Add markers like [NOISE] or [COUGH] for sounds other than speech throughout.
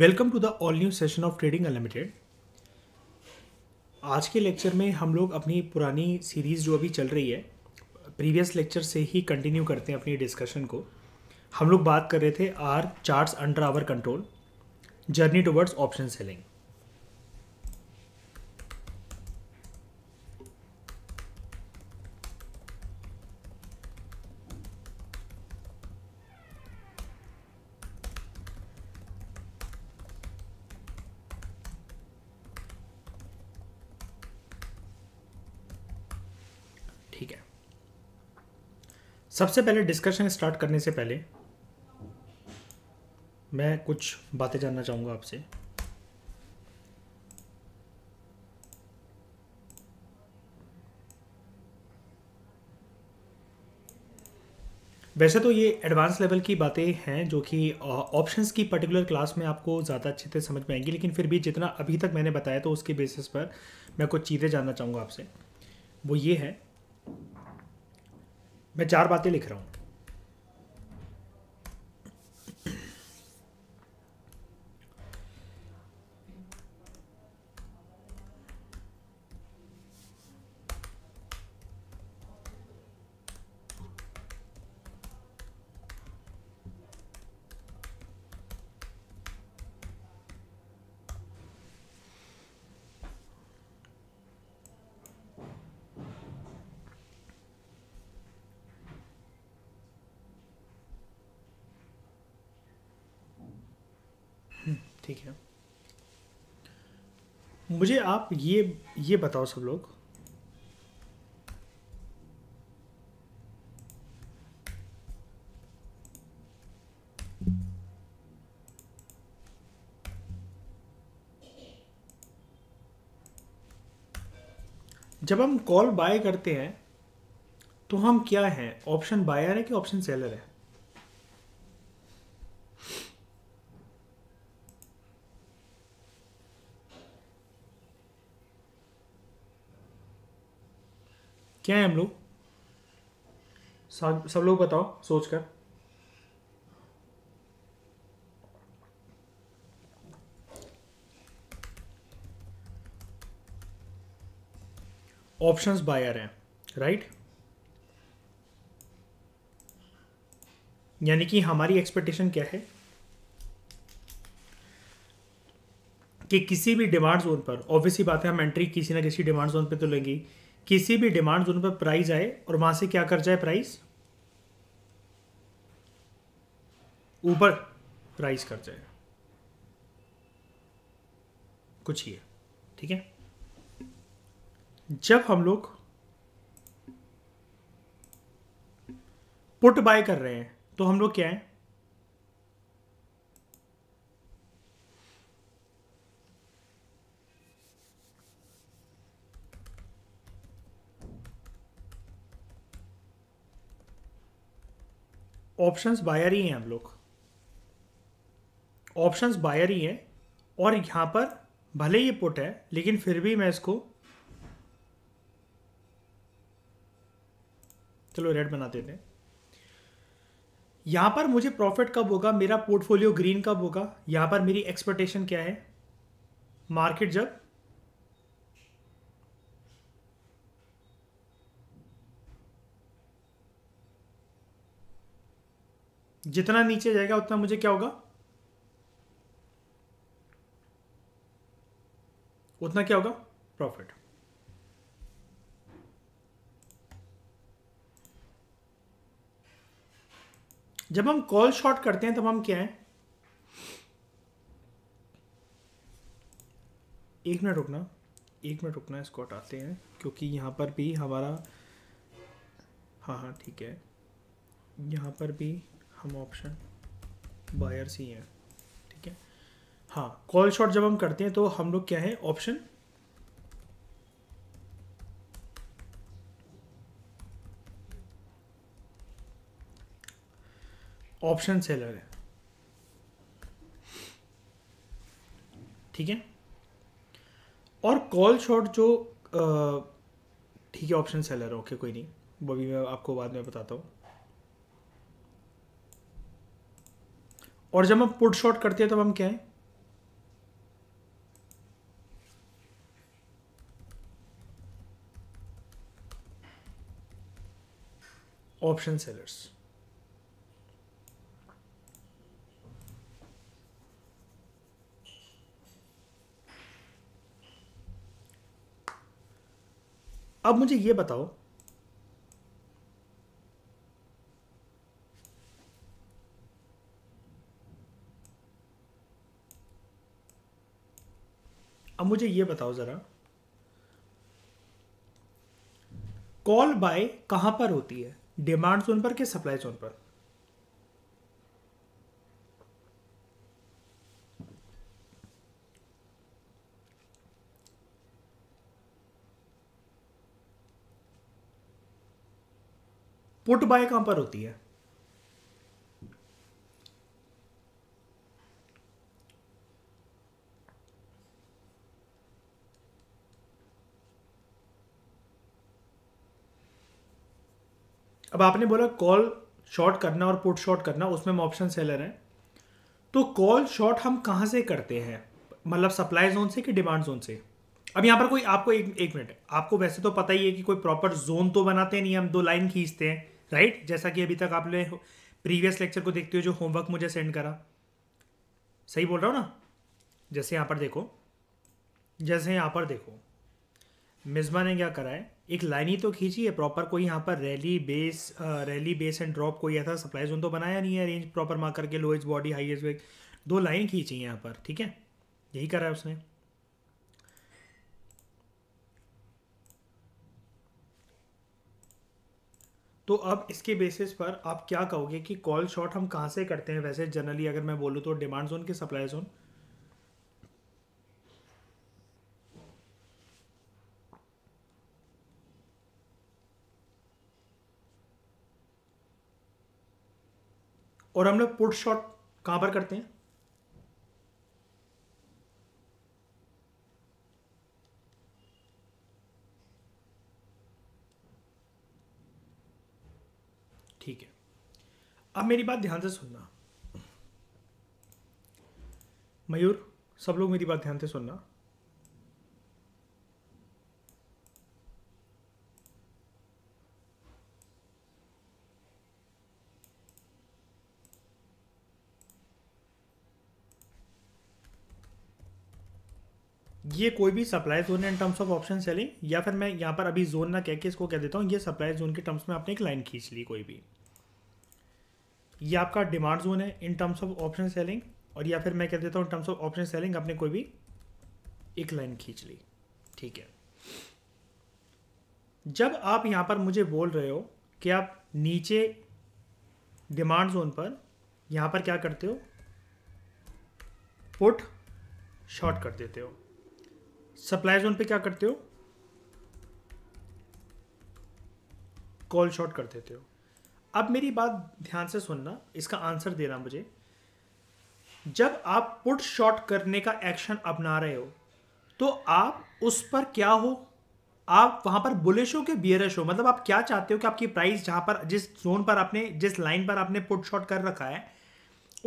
Welcome to the all new session of trading unlimited आज के lecture में हम लोग अपनी पुरानी सीरीज़ जो अभी चल रही है प्रीवियस लेक्चर से ही कंटिन्यू करते हैं अपनी डिस्कशन को हम लोग बात कर रहे थे our charts under our control journey towards option selling सबसे पहले डिस्कशन स्टार्ट करने से पहले मैं कुछ बातें जानना चाहूंगा आपसे वैसे तो ये एडवांस लेवल की बातें हैं जो कि ऑप्शंस की पर्टिकुलर क्लास में आपको ज़्यादा अच्छे से समझ में आएंगी लेकिन फिर भी जितना अभी तक मैंने बताया तो उसके बेसिस पर मैं कुछ चीज़ें जानना चाहूँगा आपसे वो ये है मैं चार बातें लिख रहा हूँ मुझे आप ये ये बताओ सब लोग जब हम कॉल बाय करते हैं तो हम क्या हैं ऑप्शन बायर है कि ऑप्शन सेलर है क्या है हम लोग सब लोग बताओ सोचकर ऑप्शंस बायर हैं राइट यानी कि हमारी एक्सपेक्टेशन क्या है कि किसी भी डिमांड जोन पर ऑब्वियसली बात है हम एंट्री किसी ना किसी डिमांड जोन पे तो लेंगे किसी भी डिमांड जोन पर प्राइस आए और वहां से क्या कर जाए प्राइस ऊपर प्राइस कर जाए कुछ ही है ठीक है जब हम लोग पुट बाय कर रहे हैं तो हम लोग क्या है ऑप्शंस बायर ही हैं हम लोग ऑप्शंस बायर ही हैं और यहाँ पर भले ही पुट है लेकिन फिर भी मैं इसको चलो रेड बना देते हैं यहां पर मुझे प्रॉफिट कब होगा मेरा पोर्टफोलियो ग्रीन कब होगा यहां पर मेरी एक्सपेक्टेशन क्या है मार्केट जब जितना नीचे जाएगा उतना मुझे क्या होगा उतना क्या होगा प्रॉफिट जब हम कॉल शॉर्ट करते हैं तब हम क्या है एक मिनट रुकना एक मिनट रुकना इसको हटाते हैं क्योंकि यहां पर भी हमारा हाँ हाँ ठीक है यहां पर भी हम ऑप्शन बायर्स ही हैं ठीक है हाँ कॉल शॉट जब हम करते हैं तो हम लोग क्या है ऑप्शन ऑप्शन सेलर है ठीक है और कॉल शॉट जो ठीक है ऑप्शन सेलर ओके कोई नहीं वो भी मैं आपको बाद में बताता हूँ और जब हम पुट शॉर्ट करते हैं तब हम क्या है ऑप्शन सेलर्स अब मुझे ये बताओ मुझे ये बताओ ज़रा कॉल बाय कहां पर होती है डिमांड जोन पर कि सप्लाई जोन पर पुट बाय कहां पर होती है अब आपने बोला कॉल शॉर्ट करना और पुट शॉर्ट करना उसमें हम ऑप्शन सेलर हैं तो कॉल शॉर्ट हम कहाँ से करते हैं मतलब सप्लाई जोन से कि डिमांड जोन से अब यहाँ पर कोई आपको एक एक मिनट आपको वैसे तो पता ही है कि कोई प्रॉपर जोन तो बनाते नहीं हम दो लाइन खींचते हैं राइट जैसा कि अभी तक आपने प्रीवियस लेक्चर को देखते हो जो होमवर्क मुझे सेंड करा सही बोल रहा हूँ ना जैसे यहाँ पर देखो जैसे यहाँ पर देखो मिजबा ने क्या करा है एक लाइन ही तो खींची है प्रॉपर कोई यहाँ पर rally base rally base and drop कोई ऐसा सप्लाई जोन तो बनाया नहीं है रेंज प्रॉपर मार करके लोएस्ट बॉडी हाईएस्ट वेग दो लाइन खींची है यहाँ पर ठीक है यही करा है उसने तो अब इसके बेसिस पर आप क्या कहोगे कि कॉल शॉट हम कहाँ से करते हैं वैसे जनरली अगर मैं बोलूँ तो डिमांड जोन के सप्लाई जोन और हम लोग पुट शॉट कहां पर करते हैं ठीक है अब मेरी बात ध्यान से सुनना मयूर सब लोग मेरी बात ध्यान से सुनना ये कोई भी सप्लाई जोन है in terms of option selling या फिर मैं यहाँ पर अभी जोन ना कह के इसको कह देता हूँ ये सप्लाई जोन के टर्म्स में आपने एक लाइन खींच ली कोई भी ये आपका डिमांड जोन है in terms of option selling और या फिर मैं कह देता हूँ टर्म्स ऑफ ऑप्शन सेलिंग आपने कोई भी एक लाइन खींच ली ठीक है जब आप यहाँ पर मुझे बोल रहे हो कि आप नीचे डिमांड जोन पर यहाँ पर क्या करते हो पुट शॉर्ट कर देते हो सप्लाई जोन पे क्या करते हो कॉल शॉर्ट कर देते हो अब मेरी बात ध्यान से सुनना इसका आंसर देना मुझे जब आप पुट शॉट करने का एक्शन अपना रहे हो तो आप उस पर क्या हो आप वहां पर बुलिश हो कि बियरश हो मतलब आप क्या चाहते हो कि आपकी प्राइस जहां पर जिस जोन पर आपने जिस लाइन पर आपने पुट शॉट कर रखा है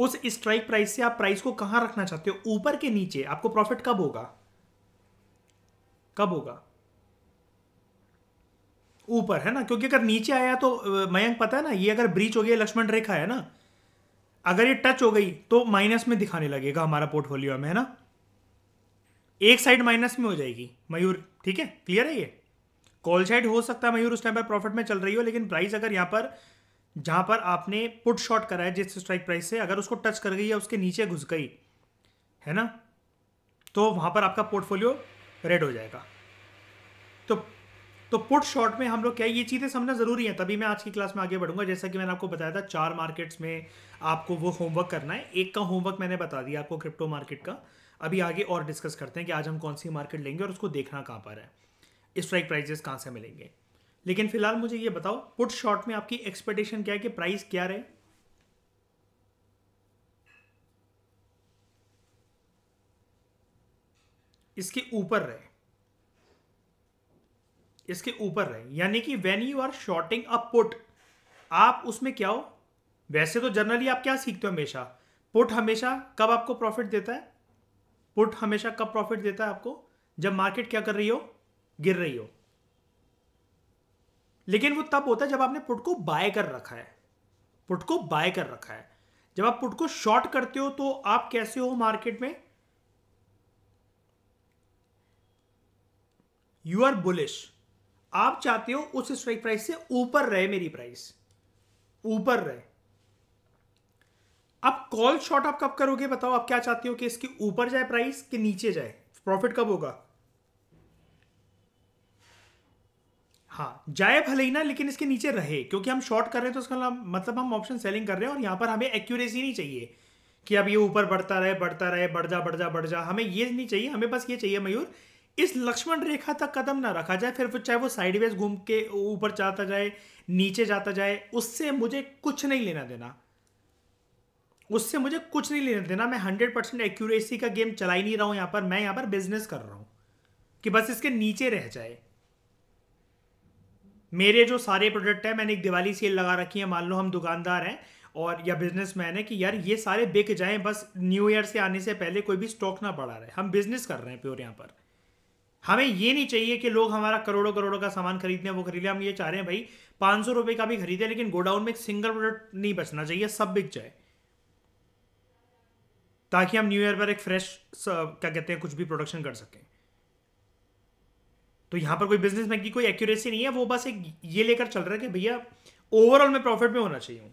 उस स्ट्राइक प्राइस से आप प्राइस को कहां रखना चाहते हो ऊपर के नीचे आपको प्रॉफिट कब होगा कब होगा ऊपर है ना क्योंकि अगर नीचे आया तो मयंक पता है ना ये अगर ब्रीच हो गया लक्ष्मण रेखा है ना अगर ये टच हो गई तो माइनस में दिखाने लगेगा हमारा पोर्टफोलियो में है ना एक साइड माइनस में हो जाएगी मयूर ठीक है क्लियर है ये कॉल साइड हो सकता है मयूर उस टाइम पर प्रॉफिट में चल रही हो लेकिन प्राइस अगर यहां पर जहां पर आपने पुट शॉट करा है जिस स्ट्राइक प्राइस से अगर उसको टच कर गई या उसके नीचे घुस गई है ना तो वहां पर आपका पोर्टफोलियो रेड हो जाएगा तो तो पुट शॉर्ट में हम लोग क्या ये चीज़ें समझना ज़रूरी है तभी मैं आज की क्लास में आगे बढ़ूंगा जैसा कि मैंने आपको बताया था चार मार्केट्स में आपको वो होमवर्क करना है एक का होमवर्क मैंने बता दिया आपको क्रिप्टो मार्केट का अभी आगे और डिस्कस करते हैं कि आज हम कौन सी मार्केट लेंगे और उसको देखना कहाँ पर है स्ट्राइक प्राइजेस कहाँ से मिलेंगे लेकिन फिलहाल मुझे ये बताओ पुट शॉर्ट में आपकी एक्सपेक्टेशन क्या है कि प्राइस क्या रहे इसके ऊपर रहे इसके ऊपर रहे यानी कि when you are shorting a put आप उसमें क्या हो वैसे तो जनरली आप क्या सीखते हो हमेशा पुट हमेशा कब आपको प्रॉफिट देता है पुट हमेशा कब प्रॉफिट देता है आपको जब मार्केट क्या कर रही हो गिर रही हो लेकिन वो तब होता है जब आपने पुट को बाय कर रखा है पुट को बाय कर रखा है जब आप पुट को शॉर्ट करते हो तो आप कैसे हो मार्केट में यू आर बुलिश आप चाहते हो उस स्ट्राइक प्राइस से ऊपर रहे मेरी प्राइस ऊपर रहे आप कॉल शॉर्ट आप कब करोगे बताओ आप क्या चाहते हो कि इसके ऊपर जाए प्राइस कि नीचे जाए प्रॉफिट कब होगा हाँ जाए भले ही ना लेकिन इसके नीचे रहे क्योंकि हम शॉर्ट कर रहे हैं तो उसका मतलब हम ऑप्शन सेलिंग कर रहे हैं और यहां पर हमें एक्यूरेसी नहीं चाहिए कि अब ये ऊपर बढ़ता रहे बढ़ता रहे बढ़ जा बढ़ जा बढ़ जा हमें ये नहीं चाहिए हमें बस ये चाहिए मयूर इस लक्ष्मण रेखा तक कदम ना रखा जाए फिर चाहे वो साइडवेज घूम के ऊपर जाता जाए नीचे जाता जाए उससे मुझे कुछ नहीं लेना देना उससे मुझे कुछ नहीं लेना देना मैं हंड्रेड परसेंट एक्यूरेसी का गेम चला ही नहीं रहा हूं यहां पर मैं यहां पर बिजनेस कर रहा हूं कि बस इसके नीचे रह जाए मेरे जो सारे प्रोडक्ट हैं मैंने एक दिवाली सेल लगा रखी है मान लो हम दुकानदार हैं और या बिजनेस मैन है कि यार ये सारे बिक जाएं बस न्यू ईयर से आने से पहले कोई भी स्टॉक ना बढ़ा रहे हम बिजनेस कर रहे हैं प्योर यहाँ पर हमें ये नहीं चाहिए कि लोग हमारा करोड़ों करोड़ों का सामान खरीदने वो खरीदे हम ये चाह रहे हैं भाई पांच सौ रुपये का भी खरीदे लेकिन गोडाउन में एक सिंगल प्रोडक्ट नहीं बचना चाहिए सब बिक जाए ताकि हम न्यू ईयर पर एक फ्रेश क्या कहते हैं कुछ भी प्रोडक्शन कर सकें तो यहां पर कोई बिजनेसमैन की कोई एक्यूरेसी नहीं है वो बस एक ये लेकर चल रहा है कि भैया ओवरऑल में प्रॉफिट में होना चाहिए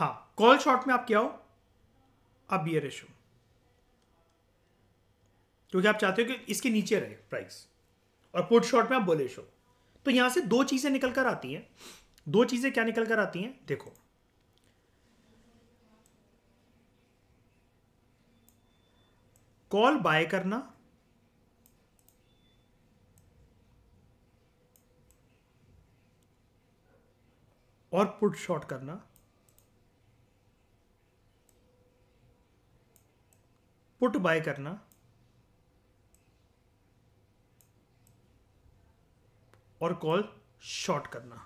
हाँ कॉल शॉर्ट में आप क्या हो अब ये रेशो क्योंकि आप चाहते हो कि इसके नीचे रहे प्राइस और पुट शॉर्ट में आप बोले हो तो यहां से दो चीज़ें निकल कर आती हैं दो चीज़ें क्या निकल कर आती हैं देखो कॉल बाय करना और पुट शॉर्ट करना पुट बाय करना और कॉल शॉर्ट करना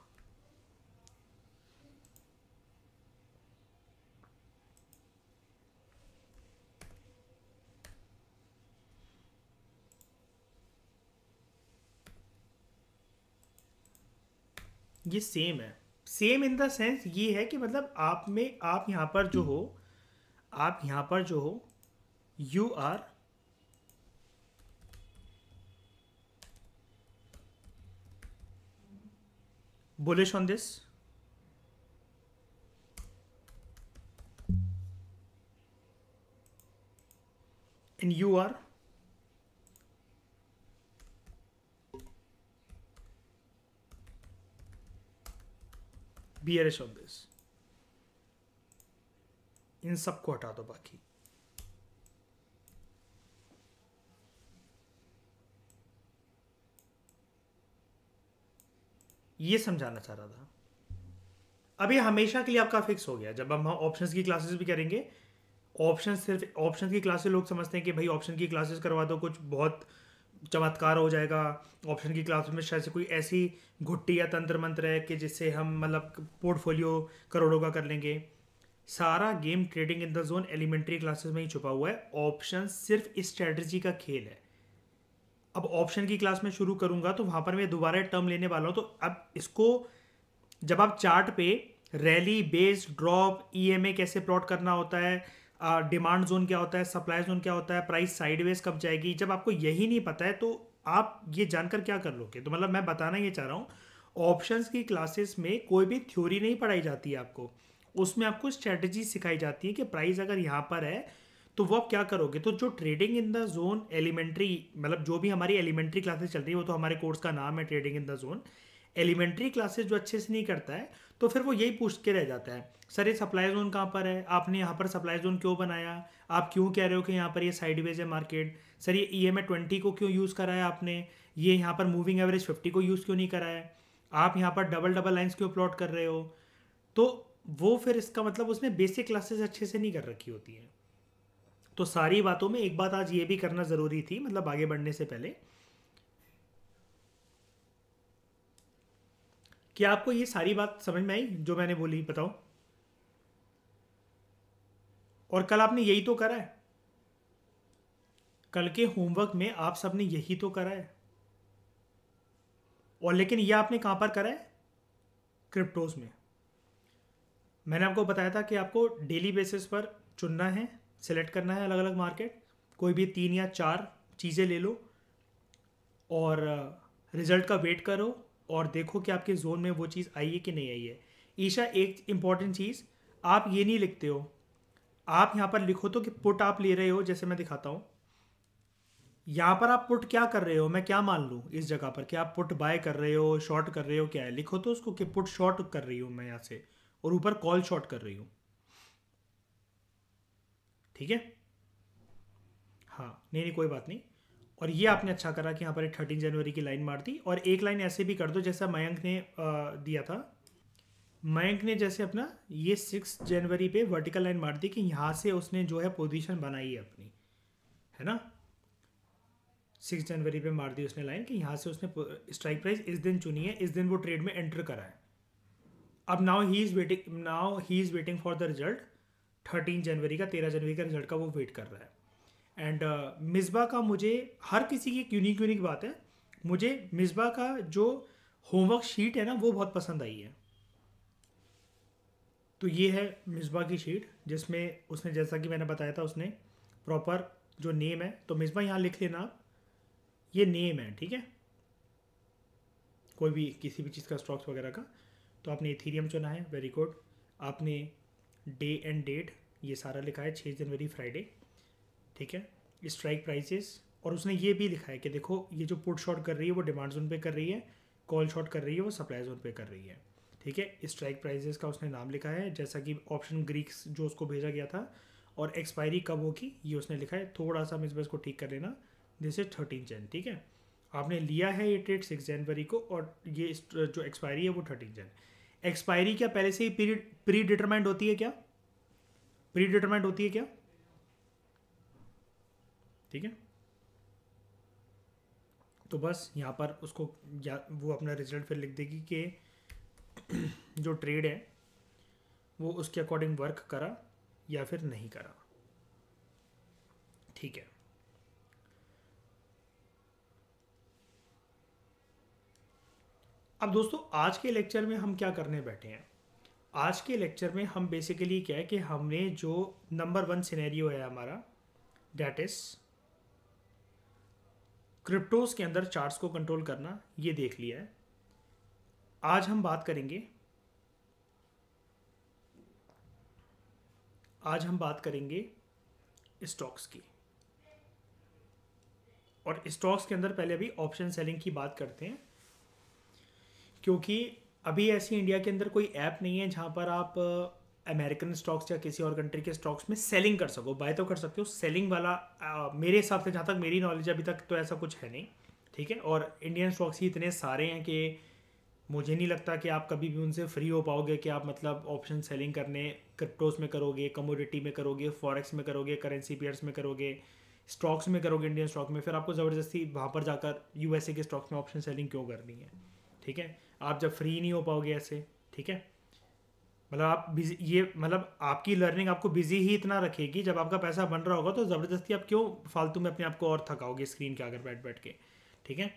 ये सेम है सेम इन द सेंस ये है कि मतलब आप में आप यहां पर जो हो आप यहां पर जो हो you are bullish on this and you are bearish on this in सबको हटा दो baki ये समझाना चाह रहा था अब ये हमेशा के लिए आपका फिक्स हो गया जब हम ऑप्शन की क्लासेस भी करेंगे ऑप्शन सिर्फ ऑप्शन की क्लासेस लोग समझते हैं कि भाई ऑप्शन की क्लासेस करवा दो कुछ बहुत चमत्कार हो जाएगा ऑप्शन की क्लास में शायद से कोई ऐसी घुट्टी या तंत्र मंत्र है कि जिससे हम मतलब पोर्टफोलियो करोड़ों का कर लेंगे सारा game trading in the zone elementary classes में ही छुपा हुआ है ऑप्शन सिर्फ स्ट्रेटजी का खेल है अब ऑप्शन की क्लास में शुरू करूँगा तो वहाँ पर मैं दोबारा टर्म लेने वाला हूँ तो अब इसको जब आप चार्ट पे रैली बेस ड्रॉप ईएमए कैसे प्लॉट करना होता है डिमांड जोन क्या होता है सप्लाई जोन क्या होता है प्राइस साइडवेज कब जाएगी जब आपको यही नहीं पता है तो आप ये जानकर क्या कर लोगे तो मतलब मैं बताना ये चाह रहा हूँ ऑप्शंस की क्लासेस में कोई भी थ्योरी नहीं पढ़ाई जाती है आपको उसमें आपको स्ट्रैटेजी सिखाई जाती है कि प्राइस अगर यहाँ पर है तो वो आप क्या करोगे तो जो trading in the zone elementary मतलब जो भी हमारी एलिमेंट्री क्लासेस चल रही है वो तो हमारे कोर्स का नाम है trading in the zone elementary classes जो अच्छे से नहीं करता है तो फिर वो यही पूछ के रह जाता है सर ये सप्लाई जोन कहाँ पर है आपने यहाँ पर सप्लाई जोन क्यों बनाया आप क्यों कह रहे हो कि यहाँ पर ये साइडवेज है मार्केट सर ये ई एम ए ट्वेंटी को क्यों यूज़ कराया आपने ये यहाँ पर मूविंग एवरेज फिफ्टी को यूज़ क्यों नहीं कराया आप यहाँ पर डबल डबल लाइन्स क्यों प्लॉट कर रहे हो तो वो फिर इसका मतलब उसने बेसिक क्लासेस अच्छे से नहीं कर रखी होती हैं तो सारी बातों में एक बात आज ये भी करना ज़रूरी थी मतलब आगे बढ़ने से पहले क्या आपको ये सारी बात समझ में आई जो मैंने बोली बताओ और कल आपने यही तो करा है कल के होमवर्क में आप सबने यही तो करा है और लेकिन ये आपने कहां पर करा है क्रिप्टोज में मैंने आपको बताया था कि आपको डेली बेसिस पर चुनना है सेलेक्ट करना है अलग अलग मार्केट कोई भी तीन या चार चीज़ें ले लो और रिज़ल्ट uh, का वेट करो और देखो कि आपके जोन में वो चीज़ आई है कि नहीं आई है ईशा एक इम्पॉर्टेंट चीज़ आप ये नहीं लिखते हो आप यहाँ पर लिखो तो कि पुट आप ले रहे हो जैसे मैं दिखाता हूँ यहाँ पर आप पुट क्या कर रहे हो मैं क्या मान लूँ इस जगह पर कि आप पुट बाय कर रहे हो शॉर्ट कर रहे हो क्या है लिखो तो उसको कि पुट शॉर्ट कर रही हूँ मैं यहाँ से और ऊपर कॉल शॉर्ट कर रही हूँ ठीक है हाँ नहीं नहीं कोई बात नहीं और ये आपने अच्छा करा कि यहाँ पर थर्टीन जनवरी की लाइन मार दी और एक लाइन ऐसे भी कर दो जैसा मयंक ने दिया था मयंक ने जैसे अपना ये सिक्स जनवरी पे वर्टिकल लाइन मार दी कि यहाँ से उसने जो है पोजीशन बनाई है अपनी है ना सिक्स जनवरी पे मार दी उसने लाइन कि यहाँ से उसने स्ट्राइक प्राइस इस दिन चुनी है इस दिन वो ट्रेड में एंटर करा है अब now he is waiting now he is waiting for the result thirteen January का तेरह जनवरी का रिजल्ट का वो वेट कर रहा है एंड uh, मिसबा का मुझे हर किसी की एक यूनिक यूनिक बात है मुझे मिसबा का जो होमवर्क शीट है ना वो बहुत पसंद आई है तो ये है मिसबा की शीट जिसमें उसने जैसा कि मैंने बताया था उसने प्रॉपर जो नेम है तो मिसबा यहाँ लिख लेना आप ये नेम है ठीक है कोई भी किसी भी चीज़ का स्टॉक्स वगैरह का तो आपने इथीरियम चुना है वेरी गुड आपने डे एंड डेट ये सारा लिखा है छः जनवरी फ्राइडे ठीक है स्ट्राइक प्राइसेस और उसने ये भी लिखा है कि देखो ये जो पुट शॉर्ट कर रही है वो डिमांड जोन पे कर रही है कॉल शॉर्ट कर रही है वो सप्लाई जोन पे कर रही है ठीक है स्ट्राइक प्राइजेस का उसने नाम लिखा है जैसा कि ऑप्शन ग्रीक्स जो उसको भेजा गया था और एक्सपायरी कब होगी ये उसने लिखा है थोड़ा सा हम बस को ठीक कर लेना दिस इज थर्टीन जैन ठीक है आपने लिया है ये ट्रेड सिक्स जनवरी को और ये जो एक्सपायरी है वो थर्टीन जैन एक्सपायरी क्या पहले से ही प्री डिटरमाइंड होती है क्या प्री डिटरमाइंड होती है क्या ठीक है तो बस यहाँ पर उसको या वो अपना रिजल्ट फिर लिख देगी कि [CLEARS THROAT] जो ट्रेड है वो उसके अकॉर्डिंग वर्क करा या फिर नहीं करा ठीक है अब दोस्तों आज के लेक्चर में हम क्या करने बैठे हैं आज के लेक्चर में हम बेसिकली क्या है कि हमने जो नंबर वन सिनेरियो है हमारा डैट इस क्रिप्टोज के अंदर चार्ट्स को कंट्रोल करना ये देख लिया है आज हम बात करेंगे आज हम बात करेंगे स्टॉक्स की और स्टॉक्स के अंदर पहले अभी ऑप्शन सेलिंग की बात करते हैं क्योंकि अभी ऐसी इंडिया के अंदर कोई ऐप नहीं है जहाँ पर आप अमेरिकन स्टॉक्स या किसी और कंट्री के स्टॉक्स में सेलिंग कर सको बाय तो कर सकते हो सेलिंग वाला आ, मेरे हिसाब से जहाँ तक मेरी नॉलेज अभी तक तो ऐसा कुछ है नहीं ठीक है और इंडियन स्टॉक्स ही इतने सारे हैं कि मुझे नहीं लगता कि आप कभी भी उनसे फ्री हो पाओगे कि आप मतलब ऑप्शन सेलिंग करने क्रिप्टोज में करोगे कमोडिटी में करोगे फॉरेक्स में करोगे करेंसी पेयर्स में करोगे स्टॉक्स में करोगे इंडियन स्टॉक में फिर आपको ज़बरदस्ती वहाँ पर जाकर यूएसए के स्टॉक्स में ऑप्शन सेलिंग क्यों करनी है ठीक है आप जब फ्री नहीं हो पाओगे ऐसे ठीक है मतलब आप बिजी ये मतलब आपकी लर्निंग आपको बिजी ही इतना रखेगी जब आपका पैसा बन रहा होगा तो ज़बरदस्ती आप क्यों फालतू में अपने आप को और थकाओगे स्क्रीन के आगे बैठ बैठ के ठीक है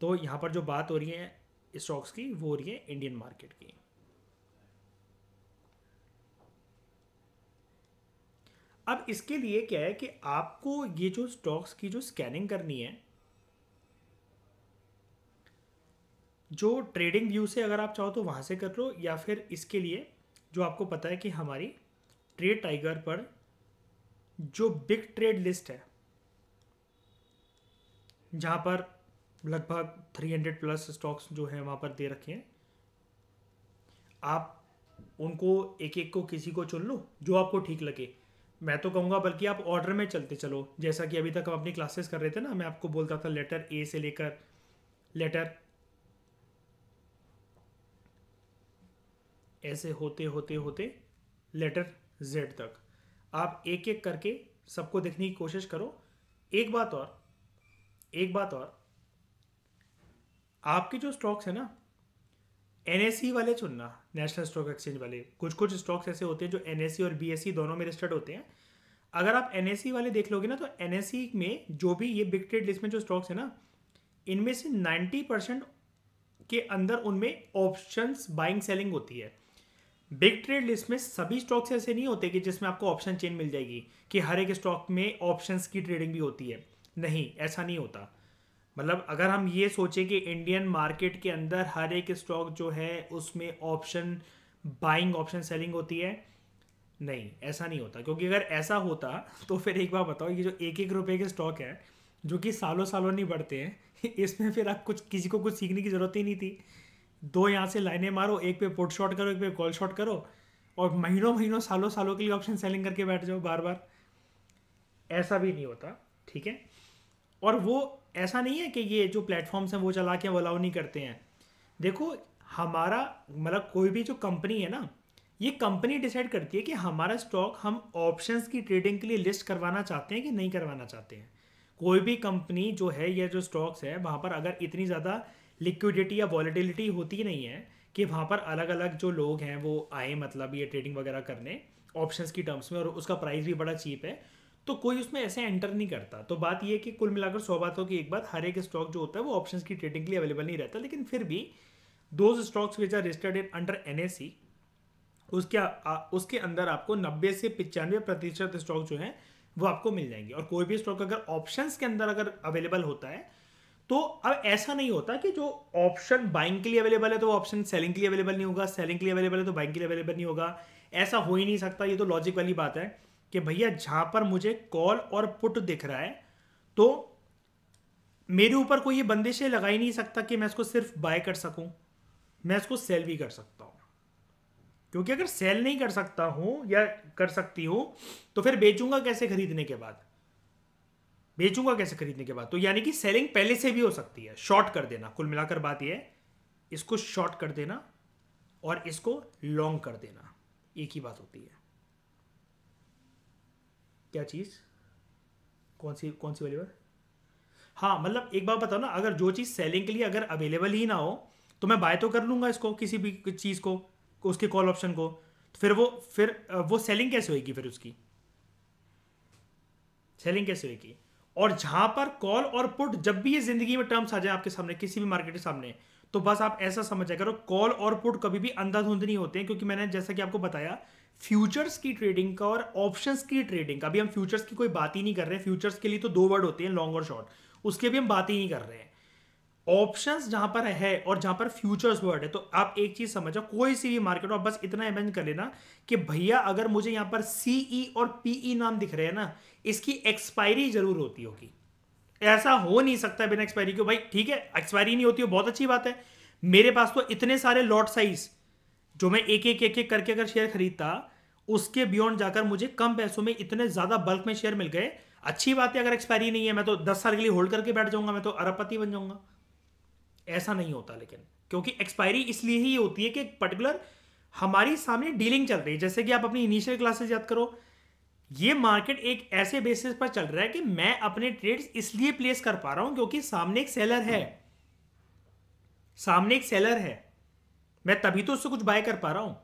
तो यहाँ पर जो बात हो रही है स्टॉक्स की वो हो रही है इंडियन मार्केट की अब इसके लिए क्या है कि आपको ये जो स्टॉक्स की जो स्कैनिंग करनी है जो ट्रेडिंग व्यू से अगर आप चाहो तो वहाँ से कर लो या फिर इसके लिए जो आपको पता है कि हमारी ट्रेड टाइगर पर जो बिग ट्रेड लिस्ट है जहाँ पर लगभग 300 प्लस स्टॉक्स जो हैं वहाँ पर दे रखे हैं आप उनको एक एक को किसी को चुन लो जो आपको ठीक लगे मैं तो कहूँगा बल्कि आप ऑर्डर में चलते चलो जैसा कि अभी तक हम अपनी क्लासेस कर रहे थे ना मैं आपको बोलता था लेटर ए से लेकर लेटर ऐसे होते होते होते लेटर जेड तक आप एक एक करके सबको देखने की कोशिश करो एक बात और एक बात और आपके जो स्टॉक्स हैं ना एन वाले चुनना नेशनल स्टॉक एक्सचेंज वाले कुछ कुछ स्टॉक्स ऐसे होते हैं जो एन और बी दोनों में रजिस्टर्ड होते हैं अगर आप एन वाले देख लोगे ना तो एन में जो भी ये बिग ट्रेड लिस्ट में जो स्टॉक्स है ना इनमें से 90 परसेंट के अंदर उनमें ऑप्शंस बाइंग सेलिंग होती है बिग ट्रेड लिस्ट में सभी स्टॉक्स ऐसे नहीं होते कि जिसमें आपको ऑप्शन चेन मिल जाएगी कि हर एक स्टॉक में ऑप्शंस की ट्रेडिंग भी होती है नहीं ऐसा नहीं होता मतलब अगर हम ये सोचें कि इंडियन मार्केट के अंदर हर एक स्टॉक जो है उसमें ऑप्शन बाइंग ऑप्शन सेलिंग होती है नहीं ऐसा नहीं होता क्योंकि अगर ऐसा होता तो फिर एक बार बताओ कि जो एक एक रुपये के स्टॉक है जो कि सालों सालों नहीं बढ़ते हैं [LAUGHS] इसमें फिर आप कुछ किसी को कुछ सीखने की ज़रूरत ही नहीं थी दो यहाँ से लाइनें मारो एक पे पोर्ट शॉट करो एक पे कॉल शॉट करो और महीनों महीनों सालों सालों के लिए ऑप्शन सेलिंग करके बैठ जाओ बार बार ऐसा भी नहीं होता ठीक है और वो ऐसा नहीं है कि ये जो प्लेटफॉर्म्स हैं वो चला के अलाउ नहीं करते हैं देखो हमारा मतलब कोई भी जो कंपनी है ना ये कंपनी डिसाइड करती है कि हमारा स्टॉक हम ऑप्शंस की ट्रेडिंग के लिए लिस्ट करवाना चाहते हैं कि नहीं करवाना चाहते हैं कोई भी कंपनी जो है या जो स्टॉक्स है वहाँ पर अगर इतनी ज़्यादा लिक्विडिटी या वॉलीटिलिटी होती नहीं है कि वहाँ पर अलग अलग जो लोग हैं वो आए मतलब ये ट्रेडिंग वगैरह करने ऑप्शंस की टर्म्स में और उसका प्राइस भी बड़ा चीप है तो कोई उसमें ऐसे एंटर नहीं करता तो बात यह कि कुल मिलाकर सौ बातों की एक बात हर एक स्टॉक जो होता है वो ऑप्शन की ट्रेडिंग के लिए अवेलेबल नहीं रहता लेकिन फिर भी दो stocks which are registered in under N उसके सी उसके अंदर आपको नब्बे से पचानवे प्रतिशत स्टॉक जो है वो आपको मिल जाएंगे और कोई भी स्टॉक अगर ऑप्शंस के अंदर अगर अवेलेबल होता है तो अब ऐसा नहीं होता कि जो ऑप्शन बाइंग के लिए अवेलेबल है तो ऑप्शन सेलिंग के लिए अवेलेबल नहीं होगा सेलिंग के लिए अवेलेबल है तो बाइंग के लिए अवेलेबल नहीं होगा ऐसा हो ही नहीं सकता ये तो लॉजिक वाली बात है कि भैया जहां पर मुझे कॉल और पुट दिख रहा है तो मेरे ऊपर कोई ये बंदिशें लगा ही नहीं सकता कि मैं इसको सिर्फ बाय कर सकूं मैं इसको सेल भी कर सकता हूं क्योंकि अगर सेल नहीं कर सकता हूं या कर सकती हूं तो फिर बेचूंगा कैसे खरीदने के बाद बेचूंगा कैसे खरीदने के बाद तो यानी कि सेलिंग पहले से भी हो सकती है शॉर्ट कर देना कुल मिलाकर बात यह है इसको शॉर्ट कर देना और इसको लॉन्ग कर देना एक ही बात होती है क्या चीज़ कौन सी कौन सी वाली बात हाँ मतलब एक बात बताओ ना अगर जो चीज़ सेलिंग के लिए अगर अवेलेबल ही ना हो तो मैं बाय तो कर लूंगा इसको किसी भी चीज़ को उसके कॉल ऑप्शन को तो फिर वो फिर वो सेलिंग कैसे होगी फिर उसकी सेलिंग कैसे होगी और जहां पर कॉल और पुट जब भी ये जिंदगी में टर्म्स आ जाए आपके सामने किसी भी मार्केट के सामने तो बस आप ऐसा समझ जाए करो कॉल और पुट कभी भी अंधाधुंध नहीं होते हैं क्योंकि मैंने जैसा कि आपको बताया फ्यूचर्स की ट्रेडिंग का और ऑप्शंस की ट्रेडिंग का अभी हम फ्यूचर्स की कोई बात ही नहीं कर रहे हैं फ्यूचर्स के लिए तो दो वर्ड होते हैं लॉन्ग और शॉर्ट उसके भी हम बात ही नहीं कर रहे हैं ऑप्शन जहां पर है और जहां पर फ्यूचर्स वर्ड है तो आप एक चीज समझो कोई सी भी मार्केट और बस इतना इमेजिन कर लेना कि भैया अगर मुझे यहां पर सीई e और पीई e नाम दिख रहे हैं ना इसकी एक्सपायरी जरूर होती होगी ऐसा हो नहीं सकता बिना एक्सपायरी क्यों भाई ठीक है एक्सपायरी नहीं होती हो बहुत अच्छी बात है मेरे पास तो इतने सारे लॉट साइज जो मैं एक एक एक एक करके अगर शेयर खरीदता उसके बियॉन्ड जाकर मुझे कम पैसों में इतने ज्यादा बल्क में शेयर मिल गए अच्छी बात है अगर एक्सपायरी नहीं है मैं तो दस साल के लिए होल्ड करके बैठ जाऊंगा मैं तो अरबपति बन जाऊंगा ऐसा नहीं होता लेकिन क्योंकि एक्सपायरी इसलिए ही होती है कि एक पर्टिकुलर हमारी सामने डीलिंग चल रही है जैसे कि आप अपनी इनिशियल क्लासेस याद करो ये मार्केट एक ऐसे बेसिस पर चल रहा है कि मैं अपने ट्रेड्स इसलिए प्लेस कर पा रहा हूं क्योंकि सामने एक सेलर है सामने एक सेलर है मैं तभी तो उससे कुछ बाय कर पा रहा हूं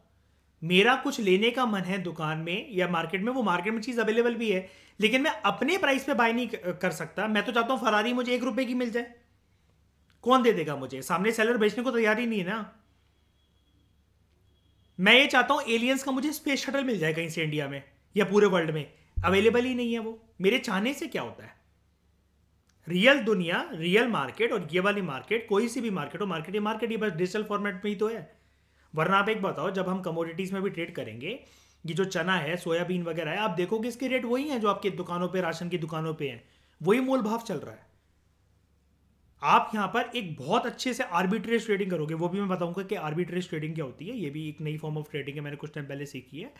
मेरा कुछ लेने का मन है दुकान में या मार्केट में वो मार्केट में चीज़ अवेलेबल भी है लेकिन मैं अपने प्राइस पे बाय नहीं कर सकता मैं तो चाहता हूं फरारी मुझे एक रुपए की मिल जाए कौन दे देगा मुझे सामने सेलर बेचने को तैयार ही नहीं है ना मैं ये चाहता हूं एलियंस का मुझे स्पेस शटल मिल जाए कहीं से इंडिया में या पूरे वर्ल्ड में अवेलेबल ही नहीं है वो मेरे चाहने से क्या होता है रियल दुनिया रियल मार्केट और ये वाली मार्केट कोई सी भी मार्केट हो मार्केट ये मार्केट ये बस डिजिटल फॉर्मेट में ही तो है वरना आप एक बताओ जब हम कमोडिटीज़ में भी ट्रेड करेंगे ये जो चना है सोयाबीन वगैरह है आप देखोगे इसके रेट वही हैं जो आपकी दुकानों पे राशन की दुकानों पे हैं वही मोल भाव चल रहा है आप यहाँ पर एक बहुत अच्छे से आर्बिट्रेज ट्रेडिंग करोगे वो भी मैं बताऊंगा कि आर्बिट्रेज ट्रेडिंग क्या होती है ये भी एक नई फॉर्म ऑफ ट्रेडिंग है मैंने कुछ टाइम पहले सीखी है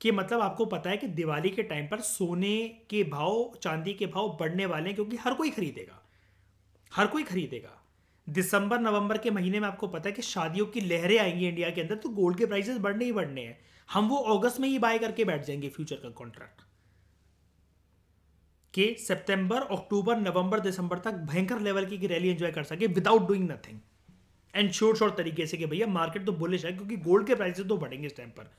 कि मतलब आपको पता है कि दिवाली के टाइम पर सोने के भाव चांदी के भाव बढ़ने वाले हैं क्योंकि हर कोई खरीदेगा हर कोई खरीदेगा दिसंबर नवंबर के महीने में आपको पता है कि शादियों की लहरें आएंगी इंडिया के अंदर तो गोल्ड के प्राइसेस बढ़ने ही बढ़ने हैं हम वो अगस्त में ही बाय करके बैठ जाएंगे फ्यूचर का कॉन्ट्रैक्ट कि सितंबर अक्टूबर नवंबर दिसंबर तक भयंकर लेवल की रैली एंजॉय कर सके without doing nothing and sure shot तरीके से कि भैया मार्केट तो बुलिश है क्योंकि गोल्ड के प्राइसेस तो बढ़ेंगे इस टाइम पर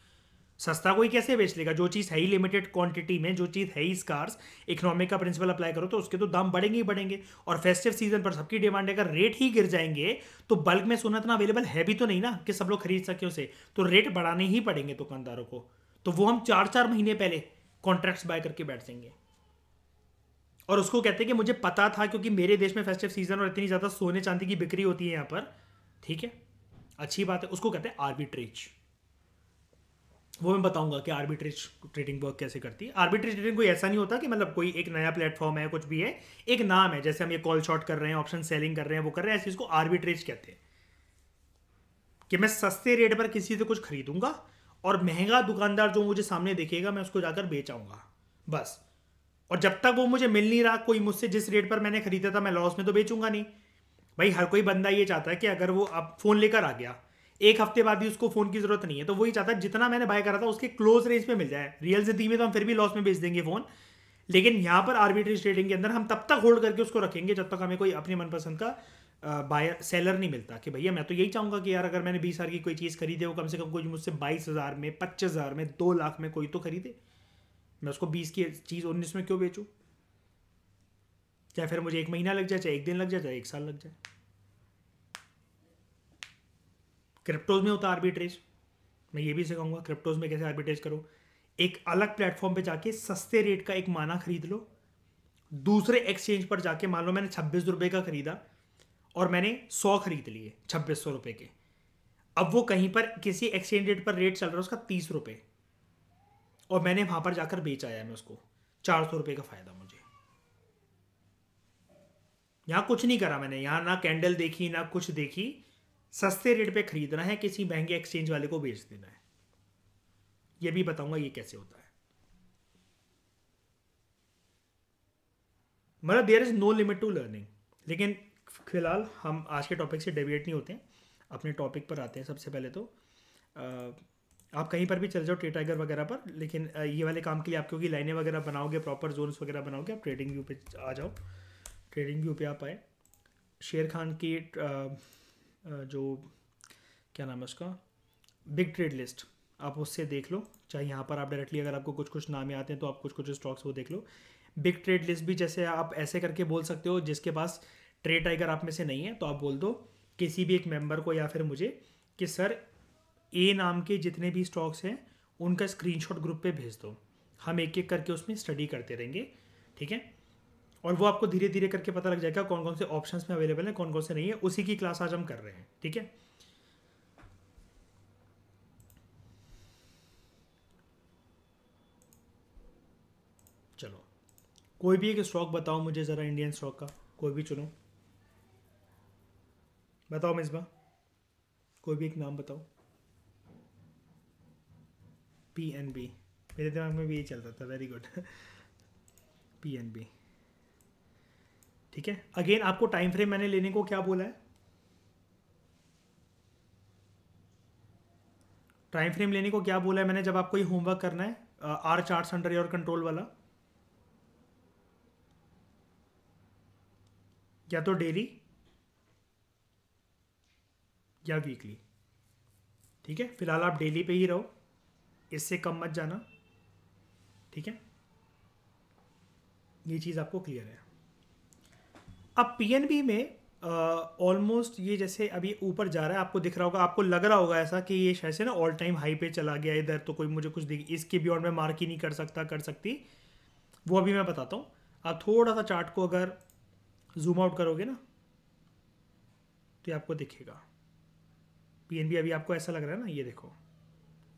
सस्ता कोई कैसे बेच लेगा जो चीज़ है ही लिमिटेड क्वांटिटी में जो चीज़ है ही स्कार्स इकोनॉमिक का प्रिंसिपल अप्लाई करो तो उसके तो दाम बढ़ेंगे ही बढ़ेंगे और फेस्टिव सीजन पर सबकी डिमांड अगर रेट ही गिर जाएंगे तो बल्क में सोना इतना अवेलेबल है भी तो नहीं ना कि सब लोग खरीद सके उसे तो रेट बढ़ाने ही पड़ेंगे दुकानदारों को तो वो हम चार चार महीने पहले कॉन्ट्रैक्ट्स बाय करके बैठ जाएंगे और उसको कहते हैं कि मुझे पता था क्योंकि मेरे देश में फेस्टिव सीजन और इतनी ज़्यादा सोने चांदी की बिक्री होती है यहाँ पर ठीक है अच्छी बात है उसको कहते हैं आर्बिट्रेज वो मैं बताऊंगा कि आर्बिट्रेज ट्रेडिंग वर्क कैसे करती है आर्बिट्रेज ट्रेडिंग कोई ऐसा नहीं होता कि मतलब कोई एक नया प्लेटफॉर्म है कुछ भी है एक नाम है जैसे हम ये कॉल शॉट कर रहे हैं ऑप्शन सेलिंग कर रहे हैं वो कर रहे हैं ऐसे इसको आर्बिट्रेज कहते हैं कि मैं सस्ते रेट पर किसी से कुछ खरीदूंगा और महंगा दुकानदार जो मुझे सामने देखेगा मैं उसको जाकर बेचाऊंगा बस और जब तक वो मुझे मिल नहीं रहा कोई मुझसे जिस रेट पर मैंने खरीदा था मैं लॉस में तो बेचूंगा नहीं भाई हर कोई बंदा ये चाहता है कि अगर वो अब फ़ोन लेकर आ गया एक हफ्ते बाद भी उसको फ़ोन की ज़रूरत नहीं है तो वही चाहता है जितना मैंने बाय करा था उसके क्लोज रेंज में मिल जाए रियल ज़िंदगी में तो हम फिर भी लॉस में बेच देंगे फ़ोन लेकिन यहां पर आर्बिट्रेज ट्रेडिंग के अंदर हम तब तक होल्ड करके उसको रखेंगे जब तक हमें कोई अपने मनपसंद का बायर सेलर नहीं मिलता कि भैया मैं तो यही चाहूँगा कि यार अगर मैंने बीस हज़ार की कोई चीज़ खरीदे वो कम से कम कोई मुझसे बाईस हज़ार में पच्चीस हज़ार में दो लाख में कोई तो खरीदे मैं उसको बीस की चीज़ उन्नीस में क्यों बेचूँ चाहे फिर मुझे एक महीना लग जाए चाहे एक दिन लग जाए चाहे एक साल लग जाए क्रिप्टोज में होता आर्बिट्रेज मैं ये भी सिखाऊंगा क्रिप्टोज में कैसे आर्बिट्रेज करो एक अलग प्लेटफॉर्म पे जाके सस्ते रेट का एक माना खरीद लो दूसरे एक्सचेंज पर जाके मान लो मैंने छब्बीस रुपये का खरीदा और मैंने सौ खरीद लिए छब्बीस सौ रुपये के अब वो कहीं पर किसी एक्सचेंज रेट पर रेट चल रहा है उसका तीस रुपये और मैंने वहां पर जाकर बेचाया है मैं उसको चार सौ रुपये का फ़ायदा मुझे यहाँ कुछ नहीं करा मैंने यहाँ ना कैंडल देखी ना कुछ देखी सस्ते रेट पे ख़रीदना है किसी महंगे एक्सचेंज वाले को बेच देना है ये भी बताऊंगा ये कैसे होता है मतलब there is no limit to learning लेकिन फिलहाल हम आज के टॉपिक से डेविएट नहीं होते अपने टॉपिक पर आते हैं सबसे पहले तो आ, आप कहीं पर भी चले जाओ ट्रेटाइगर टाइगर वगैरह पर लेकिन ये वाले काम के लिए आप क्योंकि लाइनें वगैरह बनाओगे प्रॉपर जोन्स वगैरह बनाओगे आप ट्रेडिंग व्यू पे आ जाओ ट्रेडिंग व्यू पे आप आए शेर खान की जो क्या नाम है उसका बिग ट्रेड लिस्ट आप उससे देख लो चाहे यहाँ पर आप डायरेक्टली अगर आपको कुछ कुछ नामे आते हैं तो आप कुछ कुछ स्टॉक्स वो देख लो बिग ट्रेड लिस्ट भी जैसे आप ऐसे करके बोल सकते हो जिसके पास ट्रेड टाइगर आप में से नहीं है तो आप बोल दो किसी भी एक मेंबर को या फिर मुझे कि सर ए नाम के जितने भी स्टॉक्स हैं उनका स्क्रीनशॉट ग्रुप पे भेज दो हम एक एक करके उसमें स्टडी करते रहेंगे ठीक है और वो आपको धीरे धीरे करके पता लग जाएगा कौन कौन से ऑप्शन में अवेलेबल हैं कौन कौन से नहीं है उसी की क्लास आज हम कर रहे हैं ठीक है चलो कोई भी एक स्टॉक बताओ मुझे ज़रा इंडियन स्टॉक का कोई भी चुनो बताओ मिसबा कोई भी एक नाम बताओ पी एन बी मेरे दिमाग में भी ये चल रहा था very good P N B ठीक है अगेन आपको टाइम फ्रेम मैंने लेने को क्या बोला है टाइम फ्रेम लेने को क्या बोला है मैंने जब आपको ये होमवर्क करना है our chart under your control वाला या तो डेली या वीकली ठीक है फिलहाल आप डेली पे ही रहो इससे कम मत जाना ठीक है ये चीज़ आपको क्लियर है अब पीएनबी में ऑलमोस्ट uh, ये जैसे अभी ऊपर जा रहा है आपको दिख रहा होगा आपको लग रहा होगा ऐसा कि ये शायद से ना ऑल टाइम हाई पे चला गया इधर तो कोई मुझे कुछ दिख इसके बियॉन्ड मैं मार्क ही नहीं कर सकता कर सकती वो अभी मैं बताता हूँ आप थोड़ा सा चार्ट को अगर जूम आउट करोगे ना तो ये आपको दिखेगा पी अभी आपको ऐसा लग रहा है ना ये देखो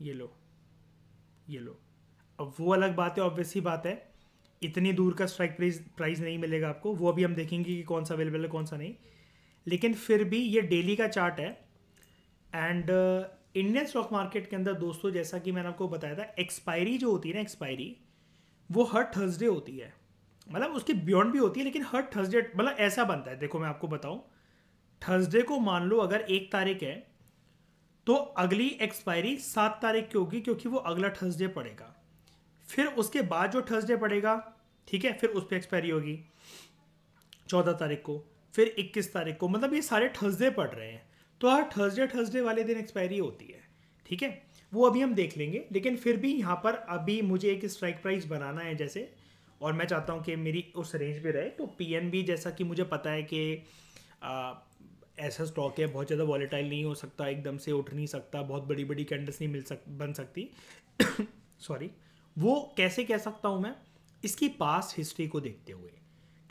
ये लो ये लो अब वो अलग बात है ऑब्वियस ही बात है इतनी दूर का स्ट्राइक प्राइस प्राइस नहीं मिलेगा आपको वो अभी हम देखेंगे कि कौन सा अवेलेबल है कौन सा नहीं लेकिन फिर भी ये डेली का चार्ट है एंड इंडियन स्टॉक मार्केट के अंदर दोस्तों जैसा कि मैंने आपको बताया था एक्सपायरी जो होती है ना एक्सपायरी वो हर थर्सडे होती है मतलब उसके बियॉन्ड भी होती है लेकिन हर थर्सडे मतलब ऐसा बनता है देखो मैं आपको बताऊँ थर्सडे को मान लो अगर एक तारीख है तो अगली एक्सपायरी सात तारीख की होगी क्योंकि वो अगला थर्सडे पड़ेगा फिर उसके बाद जो थर्सडे पड़ेगा ठीक है फिर उस पर एक्सपायरी होगी चौदह तारीख को फिर इक्कीस तारीख को मतलब ये सारे थर्सडे पड़ रहे हैं तो हर थर्सडे थर्सडे वाले दिन एक्सपायरी होती है ठीक है वो अभी हम देख लेंगे लेकिन फिर भी यहाँ पर अभी मुझे एक स्ट्राइक प्राइस बनाना है जैसे और मैं चाहता हूँ कि मेरी उस रेंज में रहे तो पी जैसा कि मुझे पता है कि ऐसा स्टॉक है बहुत ज़्यादा वॉलेटाइल नहीं हो सकता एकदम से उठ नहीं सकता बहुत बड़ी बड़ी कैंडल्स नहीं मिल सक बन सकती सॉरी [COUGHS] वो कैसे कह सकता हूँ मैं इसकी पास हिस्ट्री को देखते हुए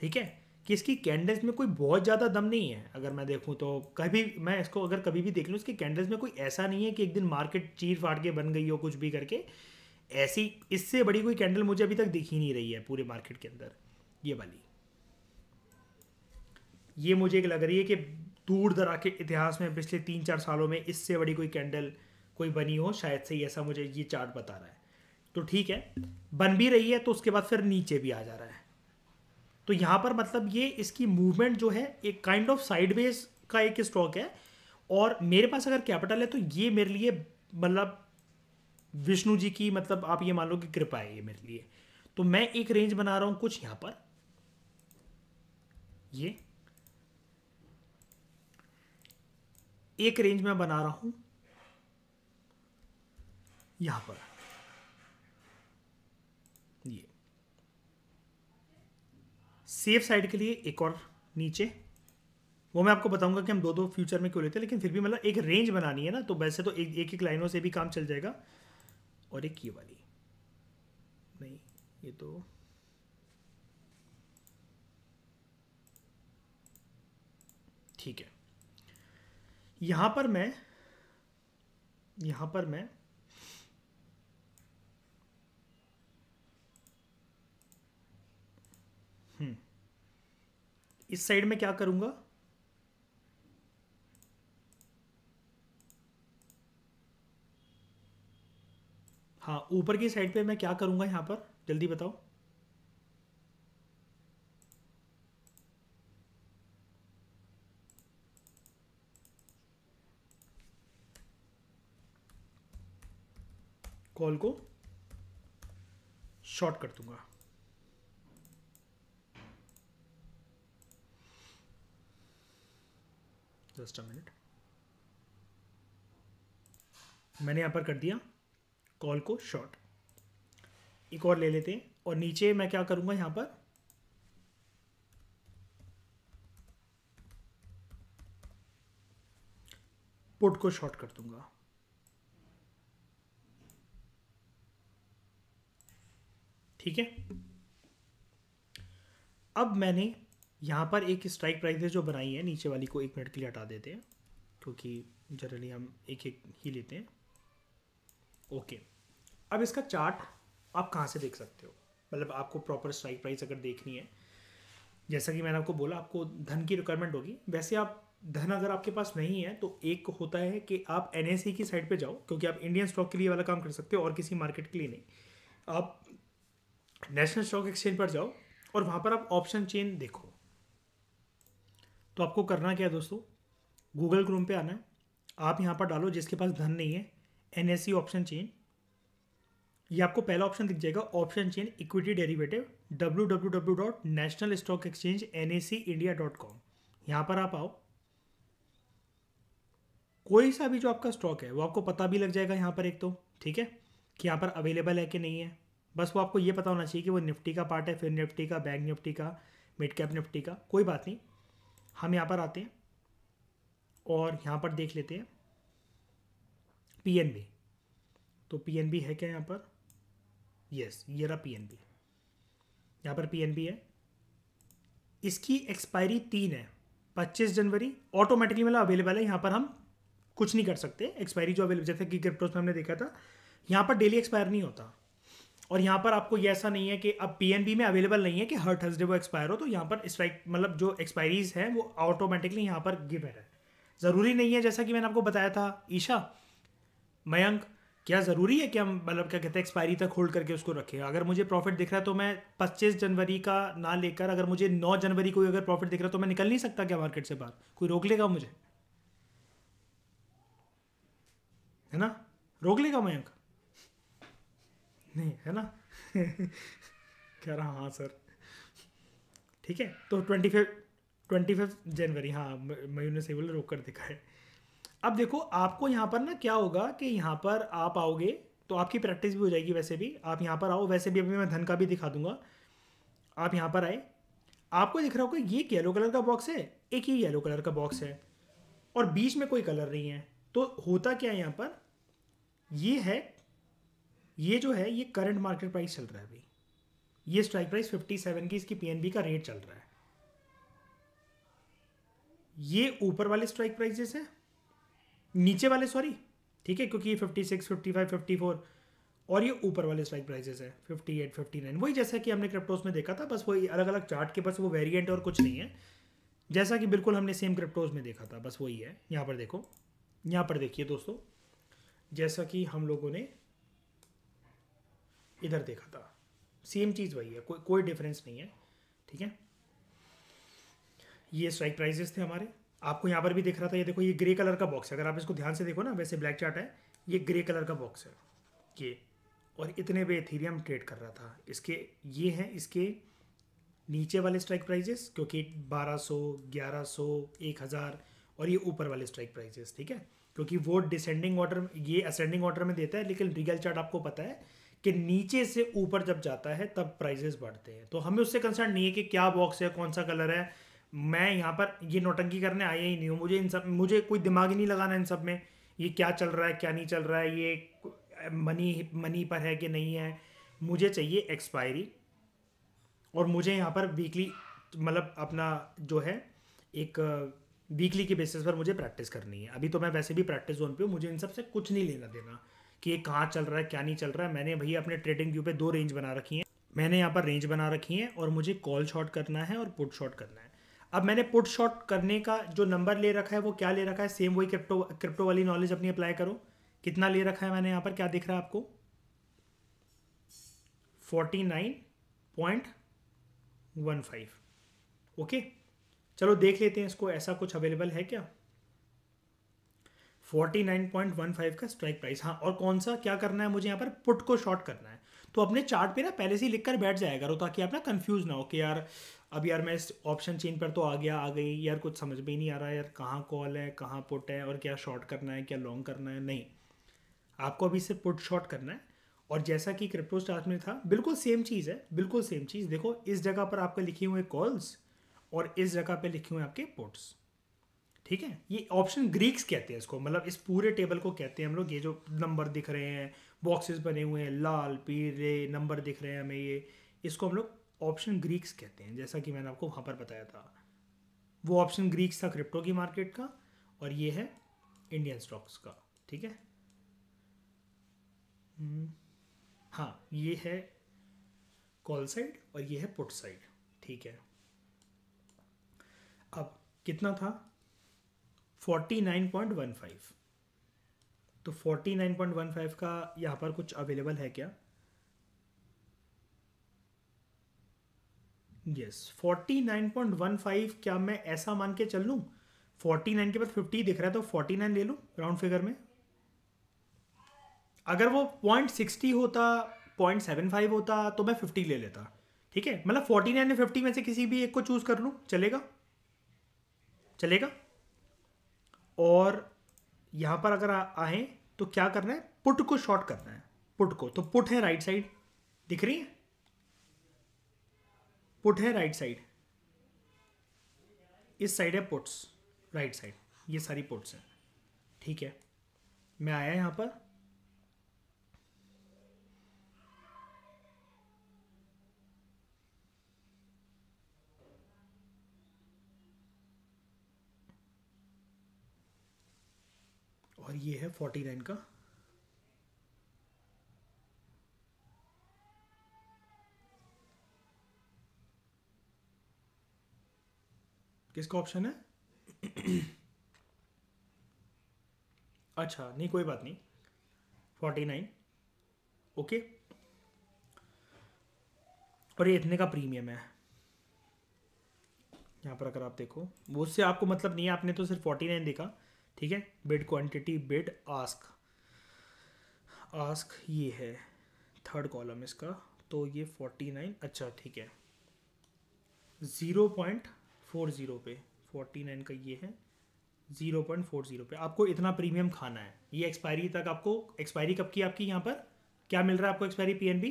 ठीक है कि इसकी कैंडल्स में कोई बहुत ज़्यादा दम नहीं है अगर मैं देखूँ तो कभी मैं इसको अगर कभी भी देख लूँ इसकी कैंडल्स में कोई ऐसा नहीं है कि एक दिन मार्केट चीर फाड़ के बन गई हो कुछ भी करके ऐसी इससे बड़ी कोई कैंडल मुझे अभी तक दिख ही नहीं रही है पूरे मार्केट के अंदर ये वाली ये मुझे लग रही है कि दूर दरा के इतिहास में पिछले तीन चार सालों में इससे बड़ी कोई कैंडल कोई बनी हो शायद से ऐसा मुझे ये चार्ट बता रहा है तो ठीक है बन भी रही है तो उसके बाद फिर नीचे भी आ जा रहा है तो यहाँ पर मतलब ये इसकी मूवमेंट जो है एक काइंड ऑफ साइडवेज का एक स्टॉक है और मेरे पास अगर कैपिटल है तो ये मेरे लिए मतलब विष्णु जी की मतलब आप ये मान लो कि कृपा है ये मेरे लिए तो मैं एक रेंज बना रहा हूँ कुछ यहाँ पर ये एक रेंज में बना रहा हूं यहां पर ये सेफ साइड के लिए एक और नीचे वो मैं आपको बताऊंगा कि हम दो दो फ्यूचर में क्यों लेते हैं लेकिन फिर भी मतलब एक रेंज बनानी है ना तो वैसे तो एक एक, एक लाइनों से भी काम चल जाएगा और एक ये वाली नहीं ये तो ठीक है यहां पर मैं यहां पर मैं हम्म, इस साइड में क्या करूंगा हाँ ऊपर की साइड पे मैं क्या करूंगा यहां पर जल्दी बताओ कॉल को शॉर्ट कर दूंगा जस्ट अ मिनट मैंने यहां पर कर दिया कॉल को शॉर्ट एक और ले लेते हैं और नीचे मैं क्या करूंगा यहां पर पुट को शॉर्ट कर दूंगा ठीक है अब मैंने यहाँ पर एक स्ट्राइक प्राइजेस जो बनाई है नीचे वाली को एक मिनट के लिए हटा देते हैं क्योंकि जनरली हम एक एक ही लेते हैं ओके अब इसका चार्ट आप कहाँ से देख सकते हो मतलब आपको प्रॉपर स्ट्राइक प्राइस अगर देखनी है जैसा कि मैंने आपको बोला आपको धन की रिक्वायरमेंट होगी वैसे आप धन अगर आपके पास नहीं है तो एक होता है कि आप एन की साइड पर जाओ क्योंकि आप इंडियन स्टॉक के लिए वाला काम कर सकते हो और किसी मार्केट के लिए नहीं आप नेशनल स्टॉक एक्सचेंज पर जाओ और वहाँ पर आप ऑप्शन चेन देखो तो आपको करना क्या है दोस्तों गूगल क्रोम पे आना है आप यहाँ पर डालो जिसके पास धन नहीं है एन ऑप्शन चेन ये आपको पहला ऑप्शन दिख जाएगा option chain equity derivative W W W dot national stock exchange N A C India dot com यहाँ पर आप आओ कोई सा भी जो आपका स्टॉक है वो आपको पता भी लग जाएगा यहाँ पर एक तो ठीक है कि यहाँ पर अवेलेबल है कि नहीं है बस वो आपको ये पता होना चाहिए कि वो निफ्टी का पार्ट है फिर निफ्टी का बैंक निफ्टी का मिड कैप निफ्टी का कोई बात नहीं हम यहाँ पर आते हैं और यहाँ पर देख लेते हैं पीएनबी तो पीएनबी है क्या यहाँ पर यस ये रहा पीएनबी यहाँ पर पीएनबी है इसकी एक्सपायरी तीन है पच्चीस जनवरी ऑटोमेटिकली मतलब अवेलेबल है यहाँ पर हम कुछ नहीं कर सकते एक्सपायरी जो अवेलेबल जैसे कि क्रिप्टोस में हमने देखा था यहाँ पर डेली एक्सपायर नहीं होता और यहाँ पर आपको ये ऐसा नहीं है कि अब पी में अवेलेबल नहीं है कि हर थर्सडे वो एक्सपायर हो तो यहाँ पर स्ट्राइक मतलब जो एक्सपायरीज हैं वो ऑटोमेटिकली यहाँ पर गिव है ज़रूरी नहीं है जैसा कि मैंने आपको बताया था ईशा मयंक क्या ज़रूरी है कि हम मतलब क्या कहते हैं एक्सपायरी तक होल्ड करके उसको रखें अगर मुझे प्रॉफिट दिख रहा है तो मैं पच्चीस जनवरी का ना लेकर अगर मुझे नौ जनवरी को अगर प्रॉफिट दिख रहा है तो मैं निकल नहीं सकता क्या मार्केट से बाहर कोई रोक लेगा मुझे है ना रोक लेगा मयंक नहीं है ना [LAUGHS] कह रहा हाँ सर ठीक है तो twenty fifth twenty fifth January हाँ मयूर ने सही बोले रोक कर दिखा है अब देखो आपको यहाँ पर ना क्या होगा कि यहाँ पर आप आओगे तो आपकी प्रैक्टिस भी हो जाएगी वैसे भी आप यहाँ पर आओ वैसे भी अभी मैं धन का भी दिखा दूंगा आप यहाँ पर आए आपको दिख रहा होगा ये एक येलो कलर का बॉक्स है एक ही येलो कलर का बॉक्स है और बीच में कोई कलर नहीं है तो होता क्या है यहाँ पर ये है ये जो है ये करंट मार्केट प्राइस चल रहा है अभी ये स्ट्राइक प्राइस 57 की इसकी पीएनबी का रेट चल रहा है ये ऊपर वाले स्ट्राइक प्राइजेस है नीचे वाले सॉरी ठीक है क्योंकि ये 56, 55, 54 और ये ऊपर वाले स्ट्राइक प्राइजेस है 58, 59 वही जैसा कि हमने क्रिप्टोस में देखा था बस वही अलग अलग चार्ट के बस वो वेरियंट और कुछ नहीं है जैसा कि बिल्कुल हमने सेम क्रिप्टोज में देखा था बस वही है यहाँ पर देखो यहाँ पर देखिए दोस्तों जैसा कि हम लोगों ने इधर देखा था सेम चीज़ वही है कोई कोई डिफरेंस नहीं है ठीक है ये स्ट्राइक प्राइजेस थे हमारे आपको यहाँ पर भी दिख रहा था ये देखो ये ग्रे कलर का बॉक्स है अगर आप इसको ध्यान से देखो ना वैसे ब्लैक चार्ट है ये ग्रे कलर का बॉक्स है ये और इतने पे इथीरियम ट्रेड कर रहा था इसके ये हैं इसके नीचे वाले स्ट्राइक प्राइजेस क्योंकि 1200, 1100, 1000 और ये ऊपर वाले स्ट्राइक प्राइजेस ठीक है क्योंकि वो डिसेंडिंग ऑर्डर ये असेंडिंग ऑर्डर में देता है लेकिन रियल चार्ट आपको पता है कि नीचे से ऊपर जब जाता है तब प्राइजेस बढ़ते हैं तो हमें उससे कंसर्न नहीं है कि क्या बॉक्स है कौन सा कलर है मैं यहाँ पर ये नोटंकी करने आया ही नहीं हूँ मुझे इन सब मुझे कोई दिमाग ही नहीं लगाना इन सब में ये क्या चल रहा है क्या नहीं चल रहा है ये मनी मनी पर है कि नहीं है मुझे चाहिए एक्सपायरी और मुझे यहाँ पर वीकली मतलब अपना जो है एक वीकली के बेसिस पर मुझे प्रैक्टिस करनी है अभी तो मैं वैसे भी प्रैक्टिस जोन पे हूँ मुझे इन सब से कुछ नहीं लेना देना कि ये कहाँ चल रहा है क्या नहीं चल रहा है मैंने भैया अपने ट्रेडिंग व्यू पे दो रेंज बना रखी हैं मैंने यहाँ पर रेंज बना रखी है और मुझे कॉल शॉट करना है और पुट शॉट करना है अब मैंने पुट शॉट करने का जो नंबर ले रखा है वो क्या ले रखा है सेम वही क्रिप्टो क्रिप्टो वाली नॉलेज अपनी अप्लाई करो कितना ले रखा है मैंने यहाँ पर क्या दिख रहा है आपको forty nine point one five okay चलो देख लेते हैं इसको ऐसा कुछ अवेलेबल है क्या 49.15 का स्ट्राइक प्राइस हाँ और कौन सा क्या करना है मुझे यहाँ पर पुट को शॉर्ट करना है तो अपने चार्ट पे ना पहले से ही लिख कर बैठ जाएगा करो तो ताकि आप ना कन्फ्यूज ना हो कि यार अब यार मैं इस ऑप्शन चेन पर तो आ गया आ गई यार कुछ समझ में ही नहीं आ रहा यार कहाँ कॉल है कहाँ पुट है और क्या शॉर्ट करना है क्या लॉन्ग करना है नहीं आपको अभी सिर्फ पुट शॉर्ट करना है और जैसा कि क्रिप्टो स्टार्ट में था बिल्कुल सेम चीज़ है बिल्कुल सेम चीज़ देखो इस जगह पर आपके लिखे हुए कॉल्स और इस जगह पर लिखे हुए आपके पुट्स ठीक है ये ऑप्शन ग्रीक्स कहते हैं इसको मतलब इस पूरे टेबल को कहते हैं हम लोग ये जो नंबर दिख रहे हैं बॉक्सेस बने हुए हैं लाल पीले नंबर दिख रहे हैं हमें ये इसको हम लोग ऑप्शन ग्रीक्स कहते हैं जैसा कि मैंने आपको वहाँ पर बताया था वो ऑप्शन ग्रीक्स था क्रिप्टो की मार्केट का और ये है इंडियन स्टॉक्स का ठीक है हम्म। हाँ ये है कॉल साइड और ये है पुट साइड ठीक है अब कितना था forty nine point one five तो forty nine point one five का यहाँ पर कुछ अवेलेबल है क्या yes forty nine point one five क्या मैं ऐसा मान के चल लूँ फोर्टी नाइन के बाद फिफ्टी दिख रहा है तो फोर्टी नाइन ले लूँ राउंड फिगर में अगर वो पॉइंट सिक्सटी होता पॉइंट सेवन फाइव होता तो मैं फिफ्टी ले लेता ठीक है मतलब फोर्टी नाइन या फिफ्टी में से किसी भी एक को चूज कर लूँ चलेगा चलेगा और यहाँ पर अगर आए तो क्या करना है पुट को शॉर्ट करना है पुट को तो पुट है राइट साइड दिख रही है पुट है राइट साइड इस साइड है पुट्स राइट साइड ये सारी पुट्स हैं ठीक है मैं आया यहाँ पर और ये है फोर्टी नाइन का किसका ऑप्शन है [COUGHS] अच्छा नहीं कोई बात नहीं फोर्टी नाइन ओके और ये इतने का प्रीमियम है यहाँ पर अगर आप देखो वो उससे आपको मतलब नहीं है आपने तो सिर्फ फोर्टी नाइन देखा ठीक है bid quantity bid ask ask ये है थर्ड कॉलम इसका तो ये फोर्टी नाइन अच्छा ठीक है ज़ीरो पॉइंट फोर ज़ीरो पे फोर्टी नाइन का ये है ज़ीरो पॉइंट फोर ज़ीरो पे आपको इतना प्रीमियम खाना है ये एक्सपायरी तक आपको एक्सपायरी कब की आपकी यहाँ पर क्या मिल रहा है आपको एक्सपायरी बी